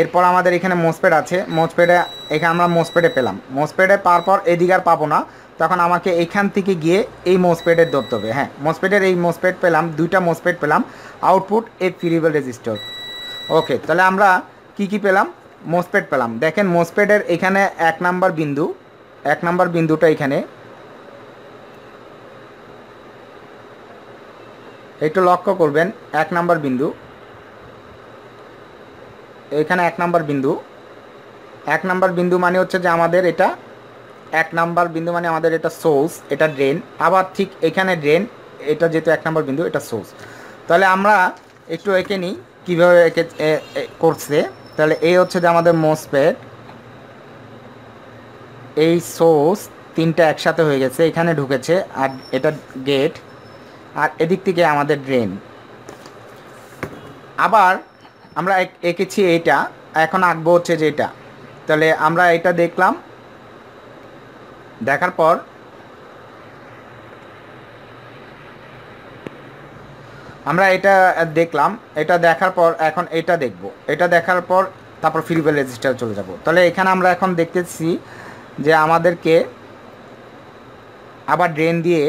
এরপর আমাদের এখানে মোসপেড আছে মোসপেডে এখানে আমরা মোসপেডে পেলাম মোসপেডে পাওয়ার পর এদিকে আর পাবো না তখন আমাকে এখান থেকে গিয়ে এই মোসপেডের ধরতে হবে হ্যাঁ মোসপেডের এই মোসপেড পেলাম দুইটা মোসপেড পেলাম আউটপুট এ ফিরিবল রেজিস্টর ওকে তাহলে আমরা কি কি পেলাম মোসপেড পেলাম দেখেন মোসপেডের এখানে এক নাম্বার বিন্দু এক নাম্বার বিন্দুটা এখানে একটু লক্ষ্য করবেন এক নাম্বার বিন্দু এখানে এক নাম্বার বিন্দু এক নাম্বার বিন্দু মানে হচ্ছে যে আমাদের এটা এক নাম্বার বিন্দু মানে আমাদের এটা সোর্স এটা ড্রেন আবার ঠিক এখানে ড্রেন এটা যেহেতু এক নাম্বার বিন্দু এটা সোর্স তাহলে আমরা একটু এঁকে নিই কীভাবে এঁকে করছে তাহলে এই হচ্ছে যে আমাদের মোসপেট এই সোর্স তিনটা একসাথে হয়ে গেছে এখানে ঢুকেছে আর এটা গেট আর এদিক থেকে আমাদের ড্রেন আবার আমরা এঁকেছি এটা এখন আঁকবো হচ্ছে যে এটা তাহলে আমরা এটা দেখলাম দেখার পর আমরা এটা দেখলাম এটা দেখার পর এখন এটা দেখব এটা দেখার পর তারপর ফ্রি রেজিস্টার চলে যাব তাহলে এখানে আমরা এখন দেখতেছি যে আমাদেরকে আবার ড্রেন দিয়ে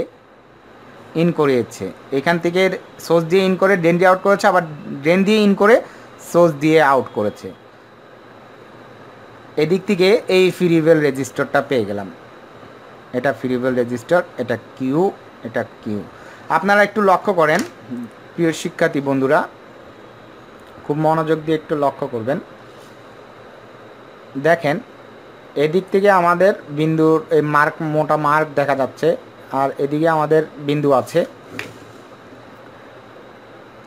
ইন করিয়েছে এখান থেকে সোর্স দিয়ে ইন করে ড্রেন দিয়ে আউট করেছে আবার ড্রেন দিয়ে ইন করে সোর্স দিয়ে আউট করেছে এদিক থেকে এই ফিরিবেল রেজিস্টারটা পেয়ে গেলাম এটা ফিরিবল রেজিস্টার এটা কিউ এটা কিউ আপনারা একটু লক্ষ্য করেন প্রিয় শিক্ষার্থী বন্ধুরা খুব মনোযোগ দিয়ে একটু লক্ষ্য করবেন দেখেন এদিক থেকে আমাদের বিন্দুর এই মার্ক মোটা মার্ক দেখা যাচ্ছে আর এদিকে আমাদের বিন্দু আছে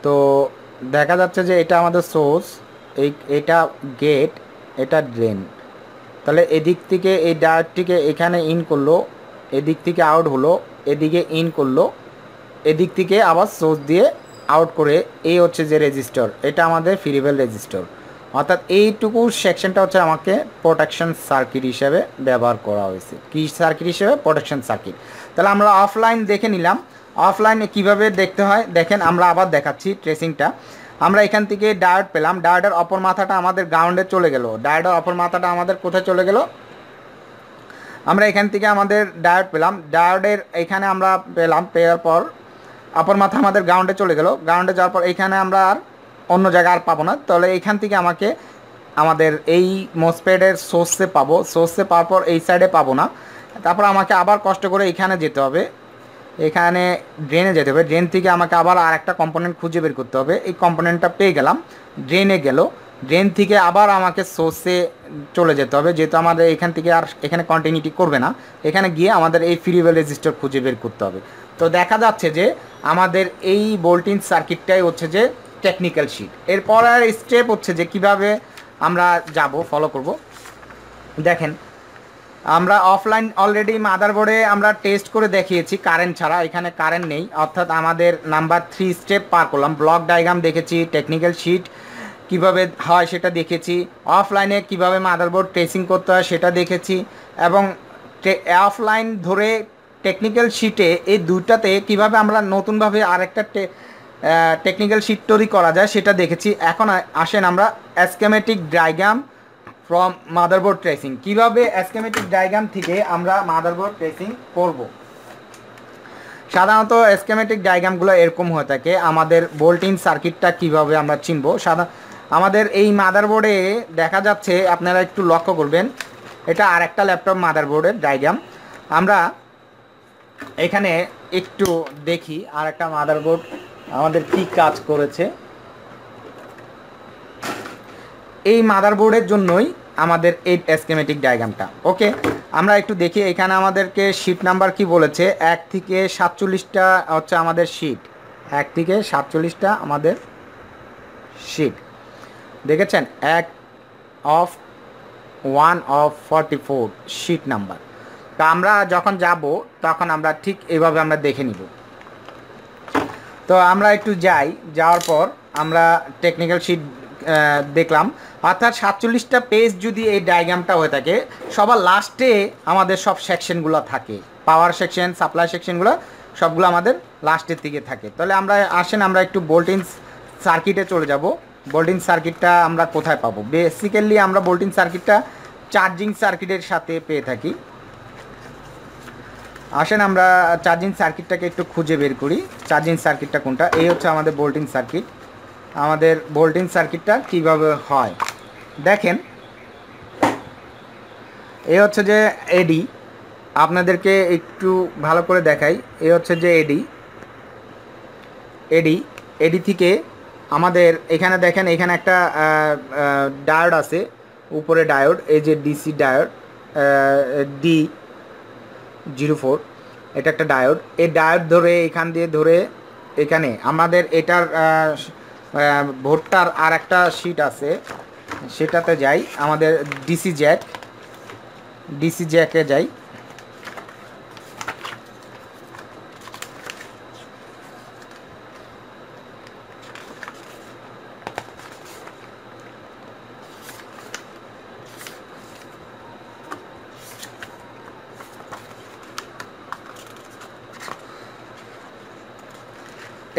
তো দেখা যাচ্ছে যে এটা আমাদের সোর্স এই এটা গেট এটা ড্রেন তাহলে এদিক থেকে এই ডায়ারটিকে এখানে ইন করলো এদিক থেকে আউট হলো এদিকে ইন করলো এদিক থেকে আবার সোর্স দিয়ে আউট করে এই হচ্ছে যে রেজিস্টর এটা আমাদের ফিরিবেল রেজিস্টর অর্থাৎ এইটুকু সেকশনটা হচ্ছে আমাকে প্রোটেকশন সার্কিট হিসেবে ব্যবহার করা হয়েছে কি সার্কিট হিসেবে প্রোটেকশন সার্কিট তাহলে আমরা অফলাইন দেখে নিলাম অফলাইনে কিভাবে দেখতে হয় দেখেন আমরা আবার দেখাচ্ছি ট্রেসিংটা আমরা এখান থেকে ডায়ার্ড পেলাম ডায়ার্ডের অপর মাথাটা আমাদের গ্রাউন্ডে চলে গেল ডায়ার্ডের অপর মাথাটা আমাদের কোথায় চলে গেল আমরা এখান থেকে আমাদের ডায়োড পেলাম ডায়োডের এখানে আমরা পেলাম পেয়ার পর আপর মাথা আমাদের গ্রাউন্ডে চলে গেল গ্রাউন্ডে যাওয়ার পর এখানে আমরা আর অন্য জায়গা আর পাবো না তাহলে এখান থেকে আমাকে আমাদের এই মোসপেডের সোর্সে পাবো সোর্সে পাওয়ার পর এই সাইডে পাবো না তারপর আমাকে আবার কষ্ট করে এখানে যেতে হবে এখানে ড্রেনে যেতে হবে ড্রেন থেকে আমাকে আবার আর একটা কম্পোনেন্ট খুঁজে বের করতে হবে এই কম্পোনেন্টটা পেয়ে গেলাম ড্রেনে গেল ড্রেন থেকে আবার আমাকে সোর্সে চলে যেতে হবে যেহেতু আমাদের এখান থেকে আর এখানে কন্টিনিউটি করবে না এখানে গিয়ে আমাদের এই ফিরিবেল রেজিস্টার খুঁজে বের করতে হবে তো দেখা যাচ্ছে যে আমাদের এই বোল্টিন সার্কিটটাই হচ্ছে যে টেকনিক্যাল শিট এরপর আর স্টেপ হচ্ছে যে কিভাবে আমরা যাব ফলো করব দেখেন আমরা অফলাইন অলরেডি মাদারবোর্ডে আমরা টেস্ট করে দেখিয়েছি কারেন্ট ছাড়া এখানে কারেন্ট নেই অর্থাৎ আমাদের নাম্বার থ্রি স্টেপ পার করলাম ব্লক ডায়গ্রাম দেখেছি টেকনিক্যাল শিট কিভাবে হয় সেটা দেখেছি অফলাইনে কিভাবে মাদারবোর্ড ট্রেসিং করতে হয় সেটা দেখেছি এবং অফলাইন ধরে টেকনিক্যাল শিটে এই দুইটাতে কিভাবে আমরা নতুনভাবে আরেকটা টেকনিক্যাল শিট তৈরি করা যায় সেটা দেখেছি এখন আসেন আমরা schematic diagram from motherboard tracing কিভাবে অ্যাসকেমেটিক ডায়গ্রাম থেকে আমরা মাদারবোর্ড ট্রেসিং করব সাধারণত অ্যাসকেমেটিক ডায়গ্রামগুলো এরকম হয়ে থাকে আমাদের বোল্টিন সার্কিটটা কিভাবে আমরা চিনব সাধারণ আমাদের এই মাদারবোর্ডে দেখা যাচ্ছে আপনারা একটু লক্ষ্য করবেন এটা আর একটা ল্যাপটপ মাদারবোর্ডের ডায়গ্রাম আমরা এখানে একটু দেখি আর একটা মাদারবোর্ড আমাদের কি কাজ করেছে এই মাদারবোর্ডের জন্যই আমাদের এই স্কেমেটিক ডায়াগ্রামটা ওকে আমরা একটু দেখি এখানে আমাদেরকে শিট নাম্বার কি বলেছে এক থেকে সাতচল্লিশটা হচ্ছে আমাদের শিট এক থেকে সাতচল্লিশটা আমাদের শিট দেখেছেন এক of one of forty four sheet number তো আমরা যখন যাব তখন আমরা ঠিক এভাবে আমরা দেখে নিব তো আমরা একটু যাই যাওয়ার পর আমরা টেকনিক্যাল শিট দেখলাম অর্থাৎ সাতচল্লিশটা পেজ যদি এই ডায়াগ্রামটা হয়ে থাকে সবার লাস্টে আমাদের সব সেকশনগুলো থাকে পাওয়ার সেকশন সাপ্লাই সেকশনগুলো সবগুলো আমাদের লাস্টের দিকে থাকে তাহলে আমরা আসেন আমরা একটু বোল্টিন সার্কিটে চলে যাব বোল্টিন সার্কিটটা আমরা কোথায় পাবো বেসিক্যালি আমরা বোল্টিন সার্কিটটা চার্জিং সার্কিটের সাথে পেয়ে থাকি আসেন আমরা চার্জিং সার্কিটটাকে একটু খুঁজে বের করি চার্জিং সার্কিটটা কোনটা এই হচ্ছে আমাদের বোল্টিং সার্কিট আমাদের বোল্টিং সার্কিটটা কিভাবে হয় দেখেন এ হচ্ছে যে এডি আপনাদেরকে একটু ভালো করে দেখাই এ হচ্ছে যে এডি এডি এডি থেকে আমাদের এখানে দেখেন এখানে একটা ডায়োড আছে উপরে ডায়োড এই যে DC diode D zero four এটা একটা ডায়োড এই ডায়োড ধরে এখান দিয়ে ধরে এখানে আমাদের এটার ভোটটার আর একটা শিট আছে সেটাতে যাই আমাদের ডিসি জ্যাক ডিসি জ্যাকে যাই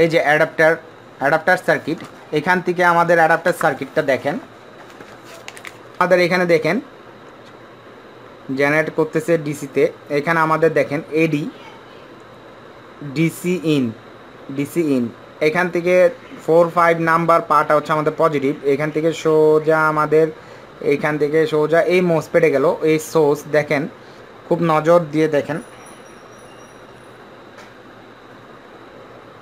এই যে অ্যাডাপ্টার অ্যাডাপ্টার সার্কিট এখান থেকে আমাদের অ্যাডাপ্টার সার্কিটটা দেখেন আমাদের এখানে দেখেন জেনারেট করতেছে ডিসিতে এখানে আমাদের দেখেন AD DC in DC in এখান থেকে ফোর ফাইভ নাম্বার পার্ট হচ্ছে আমাদের পজিটিভ এখান থেকে সোজা আমাদের এইখান থেকে সোজা এই মোস পেটে গেল এই সোর্স দেখেন খুব নজর দিয়ে দেখেন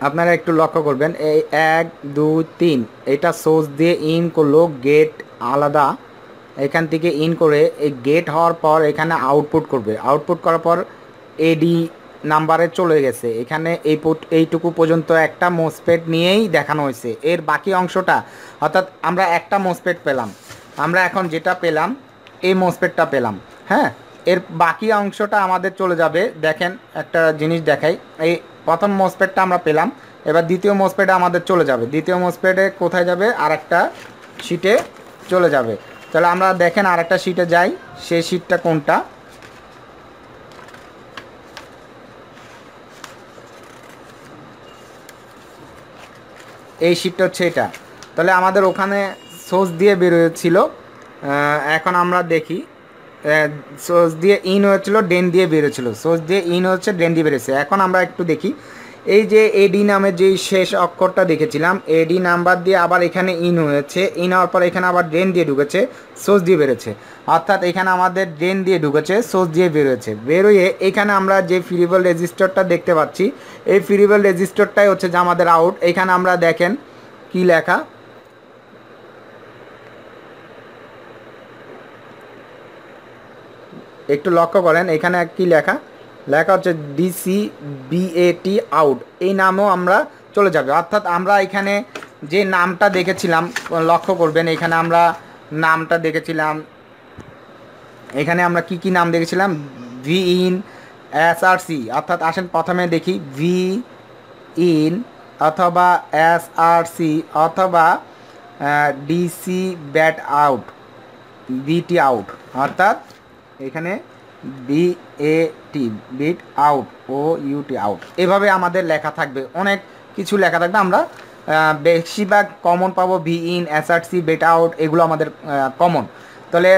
আপনারা একটু লক্ষ্য করবেন এই এক দুই তিন এটা সোর্স দিয়ে ইন করলো গেট আলাদা এখান থেকে ইন করে এই গেট হওয়ার পর এখানে আউটপুট করবে আউটপুট করার পর এডি নাম্বারে চলে গেছে এখানে এই এইটুকু পর্যন্ত একটা মোসপেট নিয়েই দেখানো হয়েছে এর বাকি অংশটা অর্থাৎ আমরা একটা মোসপেট পেলাম আমরা এখন যেটা পেলাম এই মোসপেটটা পেলাম হ্যাঁ এর বাকি অংশটা আমাদের চলে যাবে দেখেন একটা জিনিস দেখাই এই প্রথম মসপেডটা আমরা পেলাম এবার দ্বিতীয় মোসপেডে আমাদের চলে যাবে দ্বিতীয় মোসপেডে কোথায় যাবে আর একটা শিটে চলে যাবে তাহলে আমরা দেখেন আর একটা শিটে যাই সেই শিটটা কোনটা এই শিটটা হচ্ছে এটা তাহলে আমাদের ওখানে সোর্স দিয়ে বেরোচ্ছিল এখন আমরা দেখি সোজ দিয়ে ইন হয়েছিল ডেন দিয়ে বেরোছিল সোজ দিয়ে ইন হচ্ছে ডেন দিয়ে বেরোছে এখন আমরা একটু দেখি এই যে এডি নামের যে শেষ অক্ষরটা দেখেছিলাম এডি নাম্বার দিয়ে আবার এখানে ইন হয়েছে ইন হওয়ার পর এখানে আবার ড্রেন দিয়ে ঢুকেছে সোজ দিয়ে বেরোচ্ছে অর্থাৎ এখানে আমাদের ড্রেন দিয়ে ঢুকেছে সোজ দিয়ে বেরোয়েছে বেরোয়ে এখানে আমরা যে ফিরিবল রেজিস্টরটা দেখতে পাচ্ছি এই ফিরিবল রেজিস্টরটাই হচ্ছে যে আমাদের আউট এখানে আমরা দেখেন কি লেখা একটু লক্ষ্য করেন এখানে কি লেখা লেখা হচ্ছে ডিসি বিএটি আউট এই নামও আমরা চলে যাবে অর্থাৎ আমরা এখানে যে নামটা দেখেছিলাম লক্ষ্য করবেন এখানে আমরা নামটা দেখেছিলাম এখানে আমরা কি কি নাম দেখেছিলাম V in S R C অর্থাৎ আসেন প্রথমে দেখি ভি ইন অথবা এস আর সি অথবা DC bat out BT out অর্থাৎ এখানে B A T bat out O UT out এভাবে আমাদের লেখা থাকবে অনেক কিছু লেখা থাকবে আমরা বেশিরভাগ কমন পাবো V in SRC bat out এগুলো আমাদের কমন তাহলে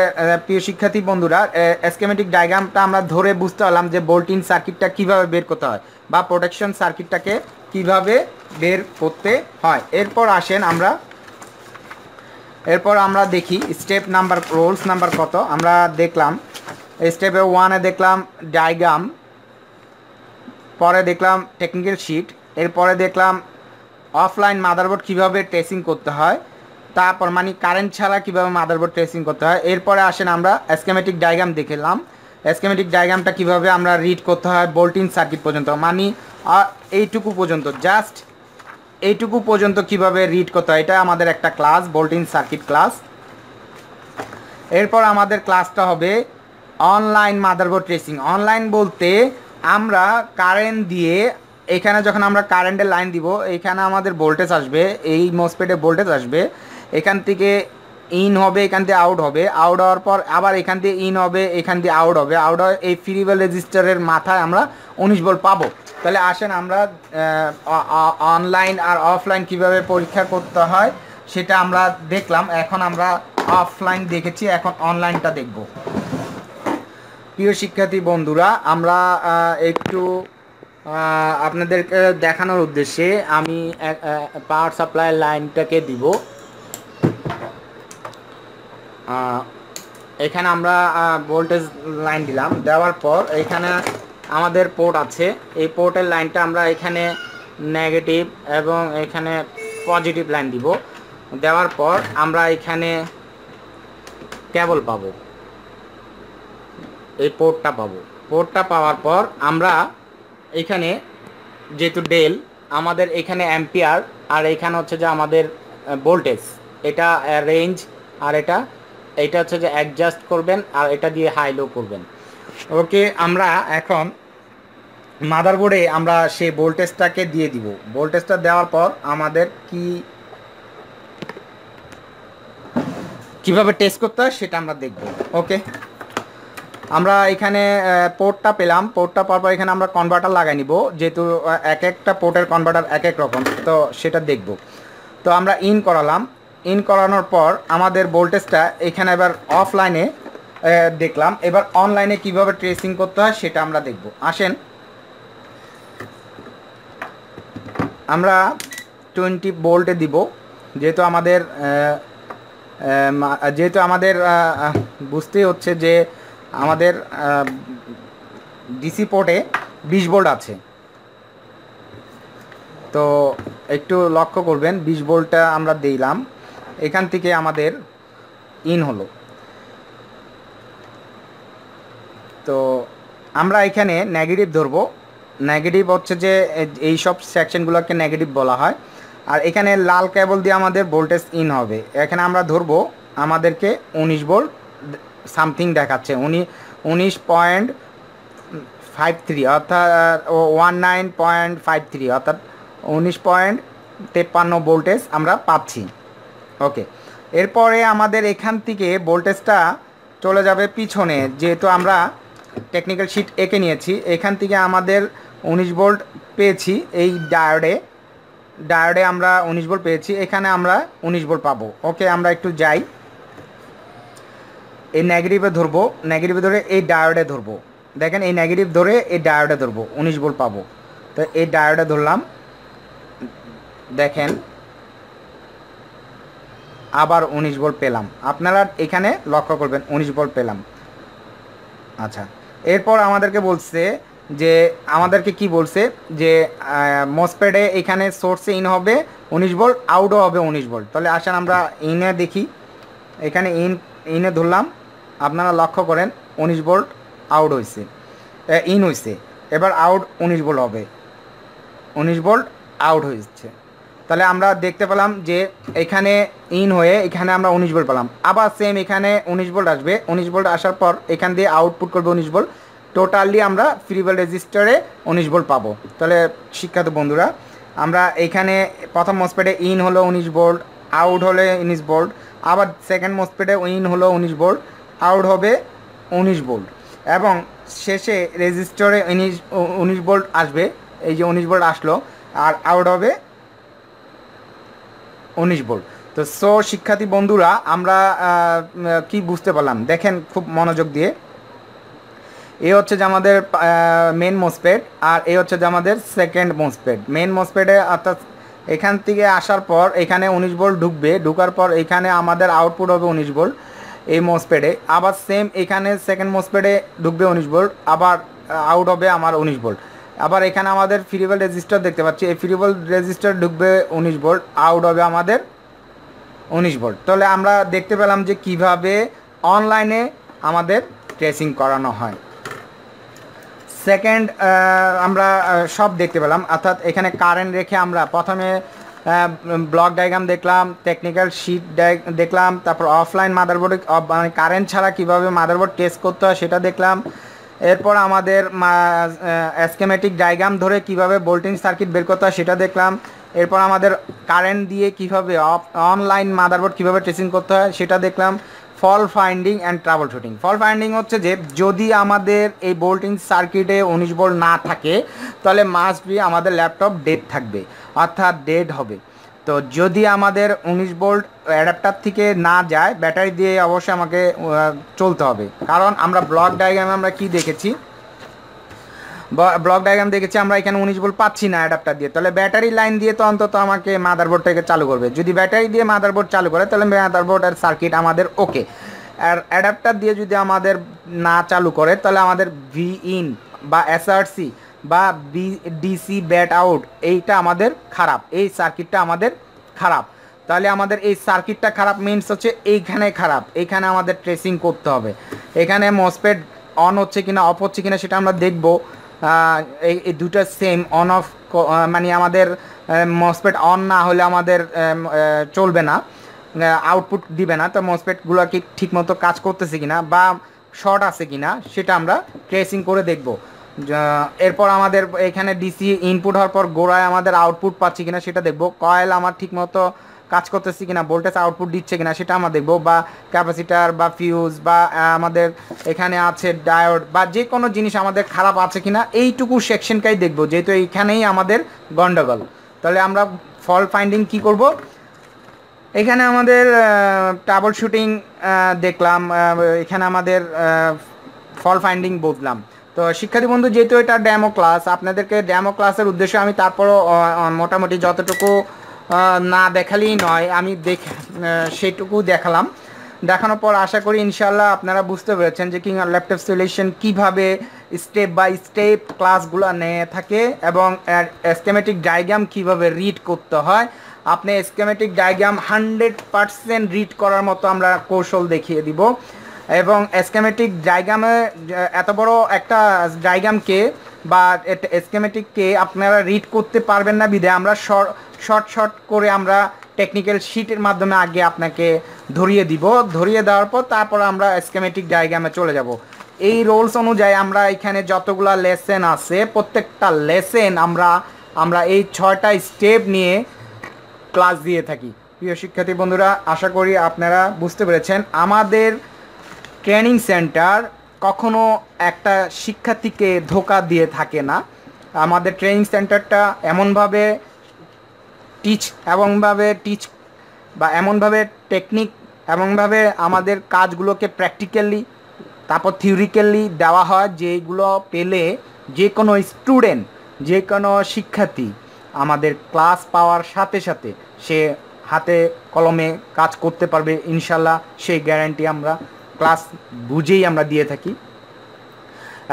প্রিয় শিক্ষার্থী বন্ধুরা স্কেমেটিক ডায়াগ্রামটা আমরা ধরে বুঝতে পারলাম যে বোল্টিন সার্কিটটা কিভাবে বের করতে হয় বা প্রোটেকশন সার্কিটটাকে কিভাবে বের করতে হয় এরপর আসেন আমরা এরপর আমরা দেখি স্টেপ নাম্বার রোলস নাম্বার কত আমরা দেখলাম স্টেপে ওয়ানে দেখলাম ডায়গ্রাম পরে দেখলাম টেকনিক্যাল শিট এরপরে দেখলাম অফলাইন মাদারবোর্ড কীভাবে ট্রেসিং করতে হয় তারপর মানে কারেন্ট ছাড়া কীভাবে মাদারবোর্ড ট্রেসিং করতে হয় এরপরে আসেন আমরা স্কেমেটিক ডায়গ্রাম দেখলাম স্কেমেটিক ডায়গ্রামটা কীভাবে আমরা রিড করতে হয় বোল্টিন সার্কিট পর্যন্ত মানে এইটুকু পর্যন্ত জাস্ট এইটুকু পর্যন্ত কীভাবে রিড করতে হয় এটা আমাদের একটা ক্লাস বোল্টিন সার্কিট ক্লাস এরপর আমাদের ক্লাসটা হবে অনলাইন মাদারবোর্ড ট্রেসিং অনলাইন বলতে আমরা কারেন্ট দিয়ে এখানে যখন আমরা কারেন্টের লাইন দিব এখানে আমাদের ভোল্টেজ আসবে এই মসপেটে ভোল্টেজ আসবে এখান থেকে ইন হবে এখান থেকে আউট হবে আউট হওয়ার পর আবার এখান থেকে ইন হবে এখান থেকে আউট হবে আউট হওয়ার এই ফ্রিবল রেজিস্টারের মাথায় আমরা উনিশ বল পাবো তাহলে আসেন আমরা অনলাইন আর অফলাইন কিভাবে পরীক্ষা করতে হয় সেটা আমরা দেখলাম এখন আমরা অফলাইন দেখেছি এখন অনলাইনটা দেখবো প্রিয় শিক্ষার্থী বন্ধুরা আমরা একটু আপনাদেরকে দেখানোর উদ্দেশ্যে আমি পাওয়ার সাপ্লাই লাইনটাকে দিব এখানে আমরা ভোল্টেজ লাইন দিলাম দেওয়ার পর এখানে আমাদের পোর্ট আছে এই পোর্টের লাইনটা আমরা এখানে নেগেটিভ এবং এখানে পজিটিভ লাইন দিব দেওয়ার পর আমরা এখানে কেবল পাবো এই পোর্টটা পাবো পোর্টটা পাওয়ার পর আমরা এখানে যেহেতু ডেল আমাদের এখানে অ্যাম্পিয়ার আর এখানে হচ্ছে যে আমাদের ভোল্টেজ এটা রেঞ্জ আর এটা এটা হচ্ছে যে অ্যাডজাস্ট করবেন আর এটা দিয়ে হাই লো করবেন ওকে আমরা এখন মাদারবোর্ডে আমরা সেই ভোল্টেজটাকে দিয়ে দিব ভোল্টেজটা দেওয়ার পর আমাদের কি কিভাবে টেস্ট করতে হয় সেটা আমরা দেখব ওকে আমরা এখানে পোর্টটা পেলাম পোর্টটা পাওয়ার পর এখানে আমরা কনভার্টার লাগাই নিব যেহেতু এক একটা পোর্টের কনভার্টার এক এক রকম তো সেটা দেখব তো আমরা ইন করালাম ইন করানোর পর আমাদের ভোল্টেজটা এখানে এবার অফলাইনে দেখলাম এবার অনলাইনে কিভাবে ট্রেসিং করতে হয় সেটা আমরা দেখব আসেন আমরা টোয়েন্টি বোল্টে দিব যেহেতু আমাদের যেহেতু আমাদের বুঝতেই হচ্ছে যে আমাদের ডিসি পোর্টে বিশ বোল্ট আছে তো একটু লক্ষ্য করবেন বিশ বোল্টটা আমরা দিলাম এখান থেকে আমাদের ইন হলো তো আমরা এখানে নেগেটিভ ধরব নেগেটিভ হচ্ছে যে এই সব সেকশনগুলোকে নেগেটিভ বলা হয় আর এখানে লাল কেবল দিয়ে আমাদের ভোল্টেজ ইন হবে এখানে আমরা ধরব আমাদেরকে উনিশ বোল্ট সামথিং দেখাচ্ছে উনি উনিশ পয়েন্ট ফাইভ থ্রি অর্থাৎ one nine point five three অর্থাৎ উনিশ পয়েন্ট তেপ্পান্ন ভোল্টেজ আমরা পাচ্ছি ওকে এরপরে আমাদের এখান থেকে ভোল্টেজটা চলে যাবে পিছনে যেহেতু আমরা টেকনিক্যাল শিট এঁকে নিয়েছি এখান থেকে আমাদের উনিশ ভোল্ট পেয়েছি এই ডায়োডে ডায়োডে আমরা উনিশ ভোল্ট পেয়েছি এখানে আমরা উনিশ ভোল্ট পাবো ওকে আমরা একটু যাই এই নেগেটিভে ধরবো নেগেটিভে ধরে এই ডায়োডে ধরবো দেখেন এই নেগেটিভ ধরে এই ডায়োডে ধরবো উনিশ বোল পাবো তো এই ডায়োডে ধরলাম দেখেন আবার উনিশ বল পেলাম আপনারা এখানে লক্ষ্য করবেন উনিশ বল পেলাম আচ্ছা এরপর আমাদেরকে বলছে যে আমাদেরকে কি বলছে যে মসপ্যাডে এখানে সোর্সে ইন হবে উনিশ বল আউটও হবে উনিশ বল তাহলে আসেন আমরা ইনে দেখি এখানে ইন ইনে ধরলাম আপনারা লক্ষ্য করেন উনিশ বোল্ট আউট হয়েছে ইন হয়েছে এবার আউট উনিশ বোল্ট হবে উনিশ বোল্ট আউট হয়েছে তাহলে আমরা দেখতে পেলাম যে এখানে ইন হয়ে এখানে আমরা উনিশ বোল্ট পেলাম আবার সেম এখানে উনিশ বোল্ট আসবে উনিশ বোল্ট আসার পর এখান দিয়ে আউটপুট করবে উনিশ বোল্ট টোটালি আমরা ফ্রিবল রেজিস্টারে উনিশ বোল্ট পাবো তাহলে শিক্ষাত বন্ধুরা আমরা এখানে প্রথম মসপেটে ইন হলো উনিশ বোল্ট আউট হলে উনিশ বোল্ট আবার সেকেন্ড মোসপেডে উইন হলো উনিশ ভোল্ট আউট হবে উনিশ ভোল্ট এবং শেষে রেজিস্টরে উনিশ উনিশ ভোল্ট আসবে এই যে উনিশ ভোল্ট আসলো আর আউট হবে উনিশ ভোল্ট তো সো শিক্ষার্থী বন্ধুরা আমরা কি বুঝতে পারলাম দেখেন খুব মনোযোগ দিয়ে এ হচ্ছে যে আমাদের মেন মোসপেড আর এ হচ্ছে যে আমাদের সেকেন্ড মোসপেড মেন মোসপেডে অর্থাৎ এখান থেকে আসার পর এখানে উনিশ ভোল্ট ঢুকবে ঢুকার পর এখানে আমাদের আউটপুট হবে উনিশ ভোল্ট এই মোসপেডে আবার সেম এখানে সেকেন্ড মোসপেডে ঢুকবে উনিশ ভোল্ট আবার আউট হবে আমার উনিশ ভোল্ট আবার এখানে আমাদের ফিরিবল রেজিস্টার দেখতে পাচ্ছি এই ফিরিবল রেজিস্টার ঢুকবে উনিশ ভোল্ট আউট হবে আমাদের উনিশ ভোল্ট তাহলে আমরা দেখতে পেলাম যে কিভাবে অনলাইনে আমাদের ট্রেসিং করানো হয় সেকেন্ড আমরা সব দেখতে পেলাম অর্থাৎ এখানে কারেন্ট রেখে আমরা প্রথমে ব্লক ডায়াগ্রাম দেখলাম টেকনিক্যাল শিট দেখলাম তারপর অফলাইন মাদারবোর্ডে মানে কারেন্ট ছাড়া কীভাবে মাদারবোর্ড টেস্ট করতে হয় সেটা দেখলাম এরপর আমাদের অ্যাসকেমেটিক ডায়াগ্রাম ধরে কিভাবে বোল্টিং সার্কিট বের করতে হয় সেটা দেখলাম এরপর আমাদের কারেন্ট দিয়ে কিভাবে অনলাইন মাদারবোর্ড কীভাবে টেস্টিং করতে হয় সেটা দেখলাম fault finding and troubleshooting fault finding হচ্ছে যে যদি আমাদের এই বোল্টিং সার্কিটে উনিশ বোল্ট না থাকে তাহলে মাস্ট বি আমাদের ল্যাপটপ ডেড থাকবে অর্থাৎ ডেড হবে তো যদি আমাদের উনিশ বোল্ট অ্যাডাপ্টার থেকে না যায় ব্যাটারি দিয়ে অবশ্যই আমাকে চলতে হবে কারণ আমরা ব্লক ডায়াগ্রামে আমরা কি দেখেছি ব্লক ডায়াগ্রাম দেখেছি আমরা এখানে উনিশ বল পাচ্ছি না অ্যাডাপ্টার দিয়ে তাহলে ব্যাটারি লাইন দিয়ে তো অন্তত আমাকে মাদারবোর্ডটাকে চালু করবে যদি ব্যাটারি দিয়ে মাদারবোর্ড চালু করে তাহলে মাদারবোর্ড আর সার্কিট আমাদের ওকে আর অ্যাডাপ্টার দিয়ে যদি আমাদের না চালু করে তাহলে আমাদের ভি ইন বা এসআরসি বা বি ডিসি ব্যাট আউট এইটা আমাদের খারাপ এই সার্কিটটা আমাদের খারাপ তাহলে আমাদের এই সার্কিটটা খারাপ মিনস হচ্ছে এইখানে খারাপ এইখানে আমাদের ট্রেসিং করতে হবে এখানে মসপেড অন হচ্ছে কিনা অফ হচ্ছে কিনা সেটা আমরা দেখবো এই দুটো সেম অন অফ মানে আমাদের মসপেট অন না হলে আমাদের চলবে না আউটপুট দিবে না তো মসপেটগুলো কি ঠিকমতো কাজ করতেছে কিনা বা শর্ট আছে কিনা সেটা আমরা ট্রেসিং করে দেখব এরপর আমাদের এখানে ডিসি ইনপুট হওয়ার পর গোড়ায় আমাদের আউটপুট পাচ্ছি কিনা সেটা দেখব কয়েল আমার ঠিকমতো কাজ করতেছি কিনা ভোল্টেজ আউটপুট দিচ্ছে কিনা সেটা আমরা দেখবো বা ক্যাপাসিটার বা ফিউজ বা আমাদের এখানে আছে ডায়োড বা যে কোনো জিনিস আমাদের খারাপ আছে কিনা এইটুকু সেকশনটাই দেখবো যেহেতু এইখানেই আমাদের গন্ডগোল তাহলে আমরা ফল ফাইন্ডিং কি করব এখানে আমাদের টাবল শুটিং দেখলাম এখানে আমাদের ফল ফাইন্ডিং বুঝলাম তো শিক্ষার্থী বন্ধু যেহেতু এটা ড্যামো ক্লাস আপনাদেরকে ড্যামো ক্লাসের উদ্দেশ্যে আমি তারপরও মোটামুটি যতটুকু না দেখালেই নয় আমি দেখ সেটুকু দেখালাম দেখানোর পর আশা করি ইনশাল্লাহ আপনারা বুঝতে পেরেছেন যে কিং আর ল্যাপটপ সলিউশন কীভাবে স্টেপ বাই স্টেপ ক্লাসগুলো নিয়ে থাকে এবং স্কেমেটিক ডায়গ্রাম কিভাবে রিড করতে হয় আপনি schematic diagram hundred percent read করার মতো আমরা কৌশল দেখিয়ে দিব এবং স্কেমেটিক ডায়গ্রামে এত বড় একটা ডায়গ্রামকে বা এসকেমেটিককে আপনারা রিড করতে পারবেন না বিধে আমরা শর্ট শর্ট করে আমরা টেকনিক্যাল শিটের মাধ্যমে আগে আপনাকে ধরিয়ে দিব ধরিয়ে দেওয়ার পর তারপর আমরা স্কেমেটিক ডায়গ্রামে চলে যাব এই রোলস অনুযায়ী আমরা এখানে যতগুলো লেসেন আছে প্রত্যেকটা লেসেন আমরা আমরা এই ছয়টা স্টেপ নিয়ে ক্লাস দিয়ে থাকি প্রিয় শিক্ষার্থী বন্ধুরা আশা করি আপনারা বুঝতে পেরেছেন আমাদের ট্রেনিং সেন্টার কখনো একটা শিক্ষার্থীকে ধোকা দিয়ে থাকে না আমাদের ট্রেনিং সেন্টারটা এমনভাবে টিচ এমনভাবে টিচ বা এমনভাবে টেকনিক এমনভাবে আমাদের কাজগুলোকে প্র্যাকটিক্যালি তারপর থিওরিক্যালি দেওয়া হয় যেগুলো পেলে যে কোনো স্টুডেন্ট যে কোনো শিক্ষার্থী আমাদের ক্লাস পাওয়ার সাথে সাথে সে হাতে কলমে কাজ করতে পারবে ইনশাল্লাহ সেই গ্যারান্টি আমরা ক্লাস বুঝেই আমরা দিয়ে থাকি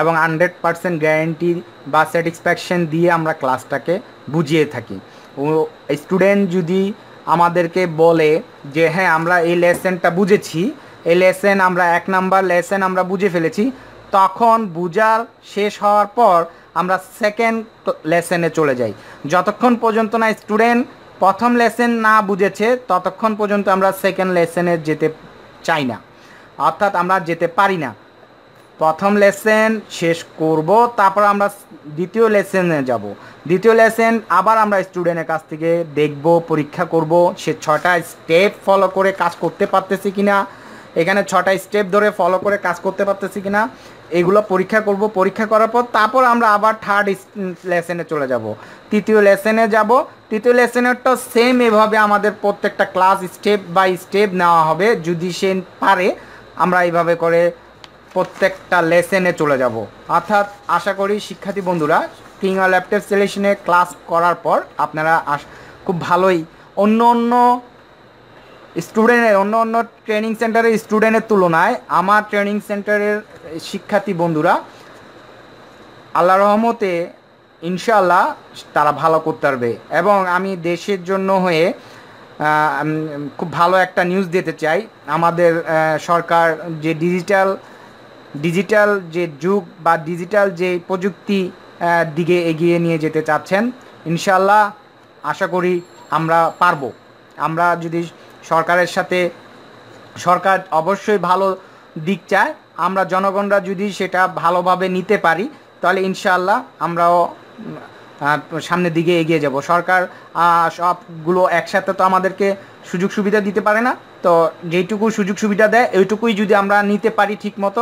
এবং হান্ড্রেড পারসেন্ট গ্যারেন্টি বা স্যাটিসফ্যাকশন দিয়ে আমরা ক্লাসটাকে বুঝিয়ে থাকি ও স্টুডেন্ট যদি আমাদেরকে বলে যে হ্যাঁ আমরা এই লেসেনটা বুঝেছি এই লেসেন আমরা এক নাম্বার লেসেন আমরা বুঝে ফেলেছি তখন বুঝার শেষ হওয়ার পর আমরা সেকেন্ড লেসেনে চলে যাই যতক্ষণ পর্যন্ত না স্টুডেন্ট প্রথম লেসেন না বুঝেছে ততক্ষণ পর্যন্ত আমরা সেকেন্ড লেসেনে যেতে চাই না অর্থাৎ আমরা যেতে পারি না প্রথম লেসেন শেষ করব তারপর আমরা দ্বিতীয় লেসেনে যাব দ্বিতীয় লেসেন আবার আমরা স্টুডেন্টের কাছ থেকে দেখব পরীক্ষা করব সে ছটা স্টেপ ফলো করে কাজ করতে পারতেছি কি না এখানে ছটা স্টেপ ধরে ফলো করে কাজ করতে পারতেছি কি না এগুলো পরীক্ষা করব পরীক্ষা করার পর তারপর আমরা আবার থার্ড লেসেনে চলে যাব তৃতীয় লেসেনে যাব তৃতীয় লেসেনেরটা সেম এভাবে আমাদের প্রত্যেকটা ক্লাস স্টেপ বাই স্টেপ নেওয়া হবে যদি সে পারে আমরা এইভাবে করে প্রত্যেকটা লেসেনে চলে যাব অর্থাৎ আশা করি শিক্ষার্থী বন্ধুরা কিংবা ল্যাপটপ সিলেকশনে ক্লাস করার পর আপনারা খুব ভালোই অন্য অন্য স্টুডেন্টের অন্য অন্য ট্রেনিং সেন্টারের স্টুডেন্টের তুলনায় আমার ট্রেনিং সেন্টারের শিক্ষার্থী বন্ধুরা আল্লাহ রহমতে ইনশাল্লাহ তারা ভালো করতে পারবে এবং আমি দেশের জন্য হয়ে খুব ভালো একটা নিউজ দিতে চাই আমাদের সরকার যে ডিজিটাল ডিজিটাল যে যুগ বা ডিজিটাল যে প্রযুক্তি দিকে এগিয়ে নিয়ে যেতে চাচ্ছেন ইনশাল্লাহ আশা করি আমরা পারব আমরা যদি সরকারের সাথে সরকার অবশ্যই ভালো দিক চায় আমরা জনগণরা যদি সেটা ভালোভাবে নিতে পারি তাহলে ইনশাল্লাহ আমরাও সামনের দিকে এগিয়ে যাব সরকার সবগুলো একসাথে তো আমাদেরকে সুযোগ সুবিধা দিতে পারে না তো যেইটুকু সুযোগ সুবিধা দেয় ওইটুকুই যদি আমরা নিতে পারি ঠিক মতো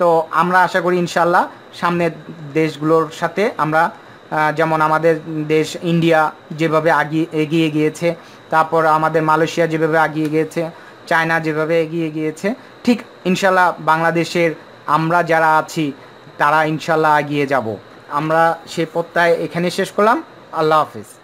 তো আমরা আশা করি ইনশাল্লাহ সামনের দেশগুলোর সাথে আমরা যেমন আমাদের দেশ ইন্ডিয়া যেভাবে আগিয়ে এগিয়ে গিয়েছে তারপর আমাদের মালয়েশিয়া যেভাবে আগিয়ে গিয়েছে চায়না যেভাবে এগিয়ে গিয়েছে ঠিক ইনশাল্লাহ বাংলাদেশের আমরা যারা আছি তারা ইনশাল্লাহ এগিয়ে যাব আমরা সেই পথটায় এখানে শেষ করলাম আল্লাহ হাফিজ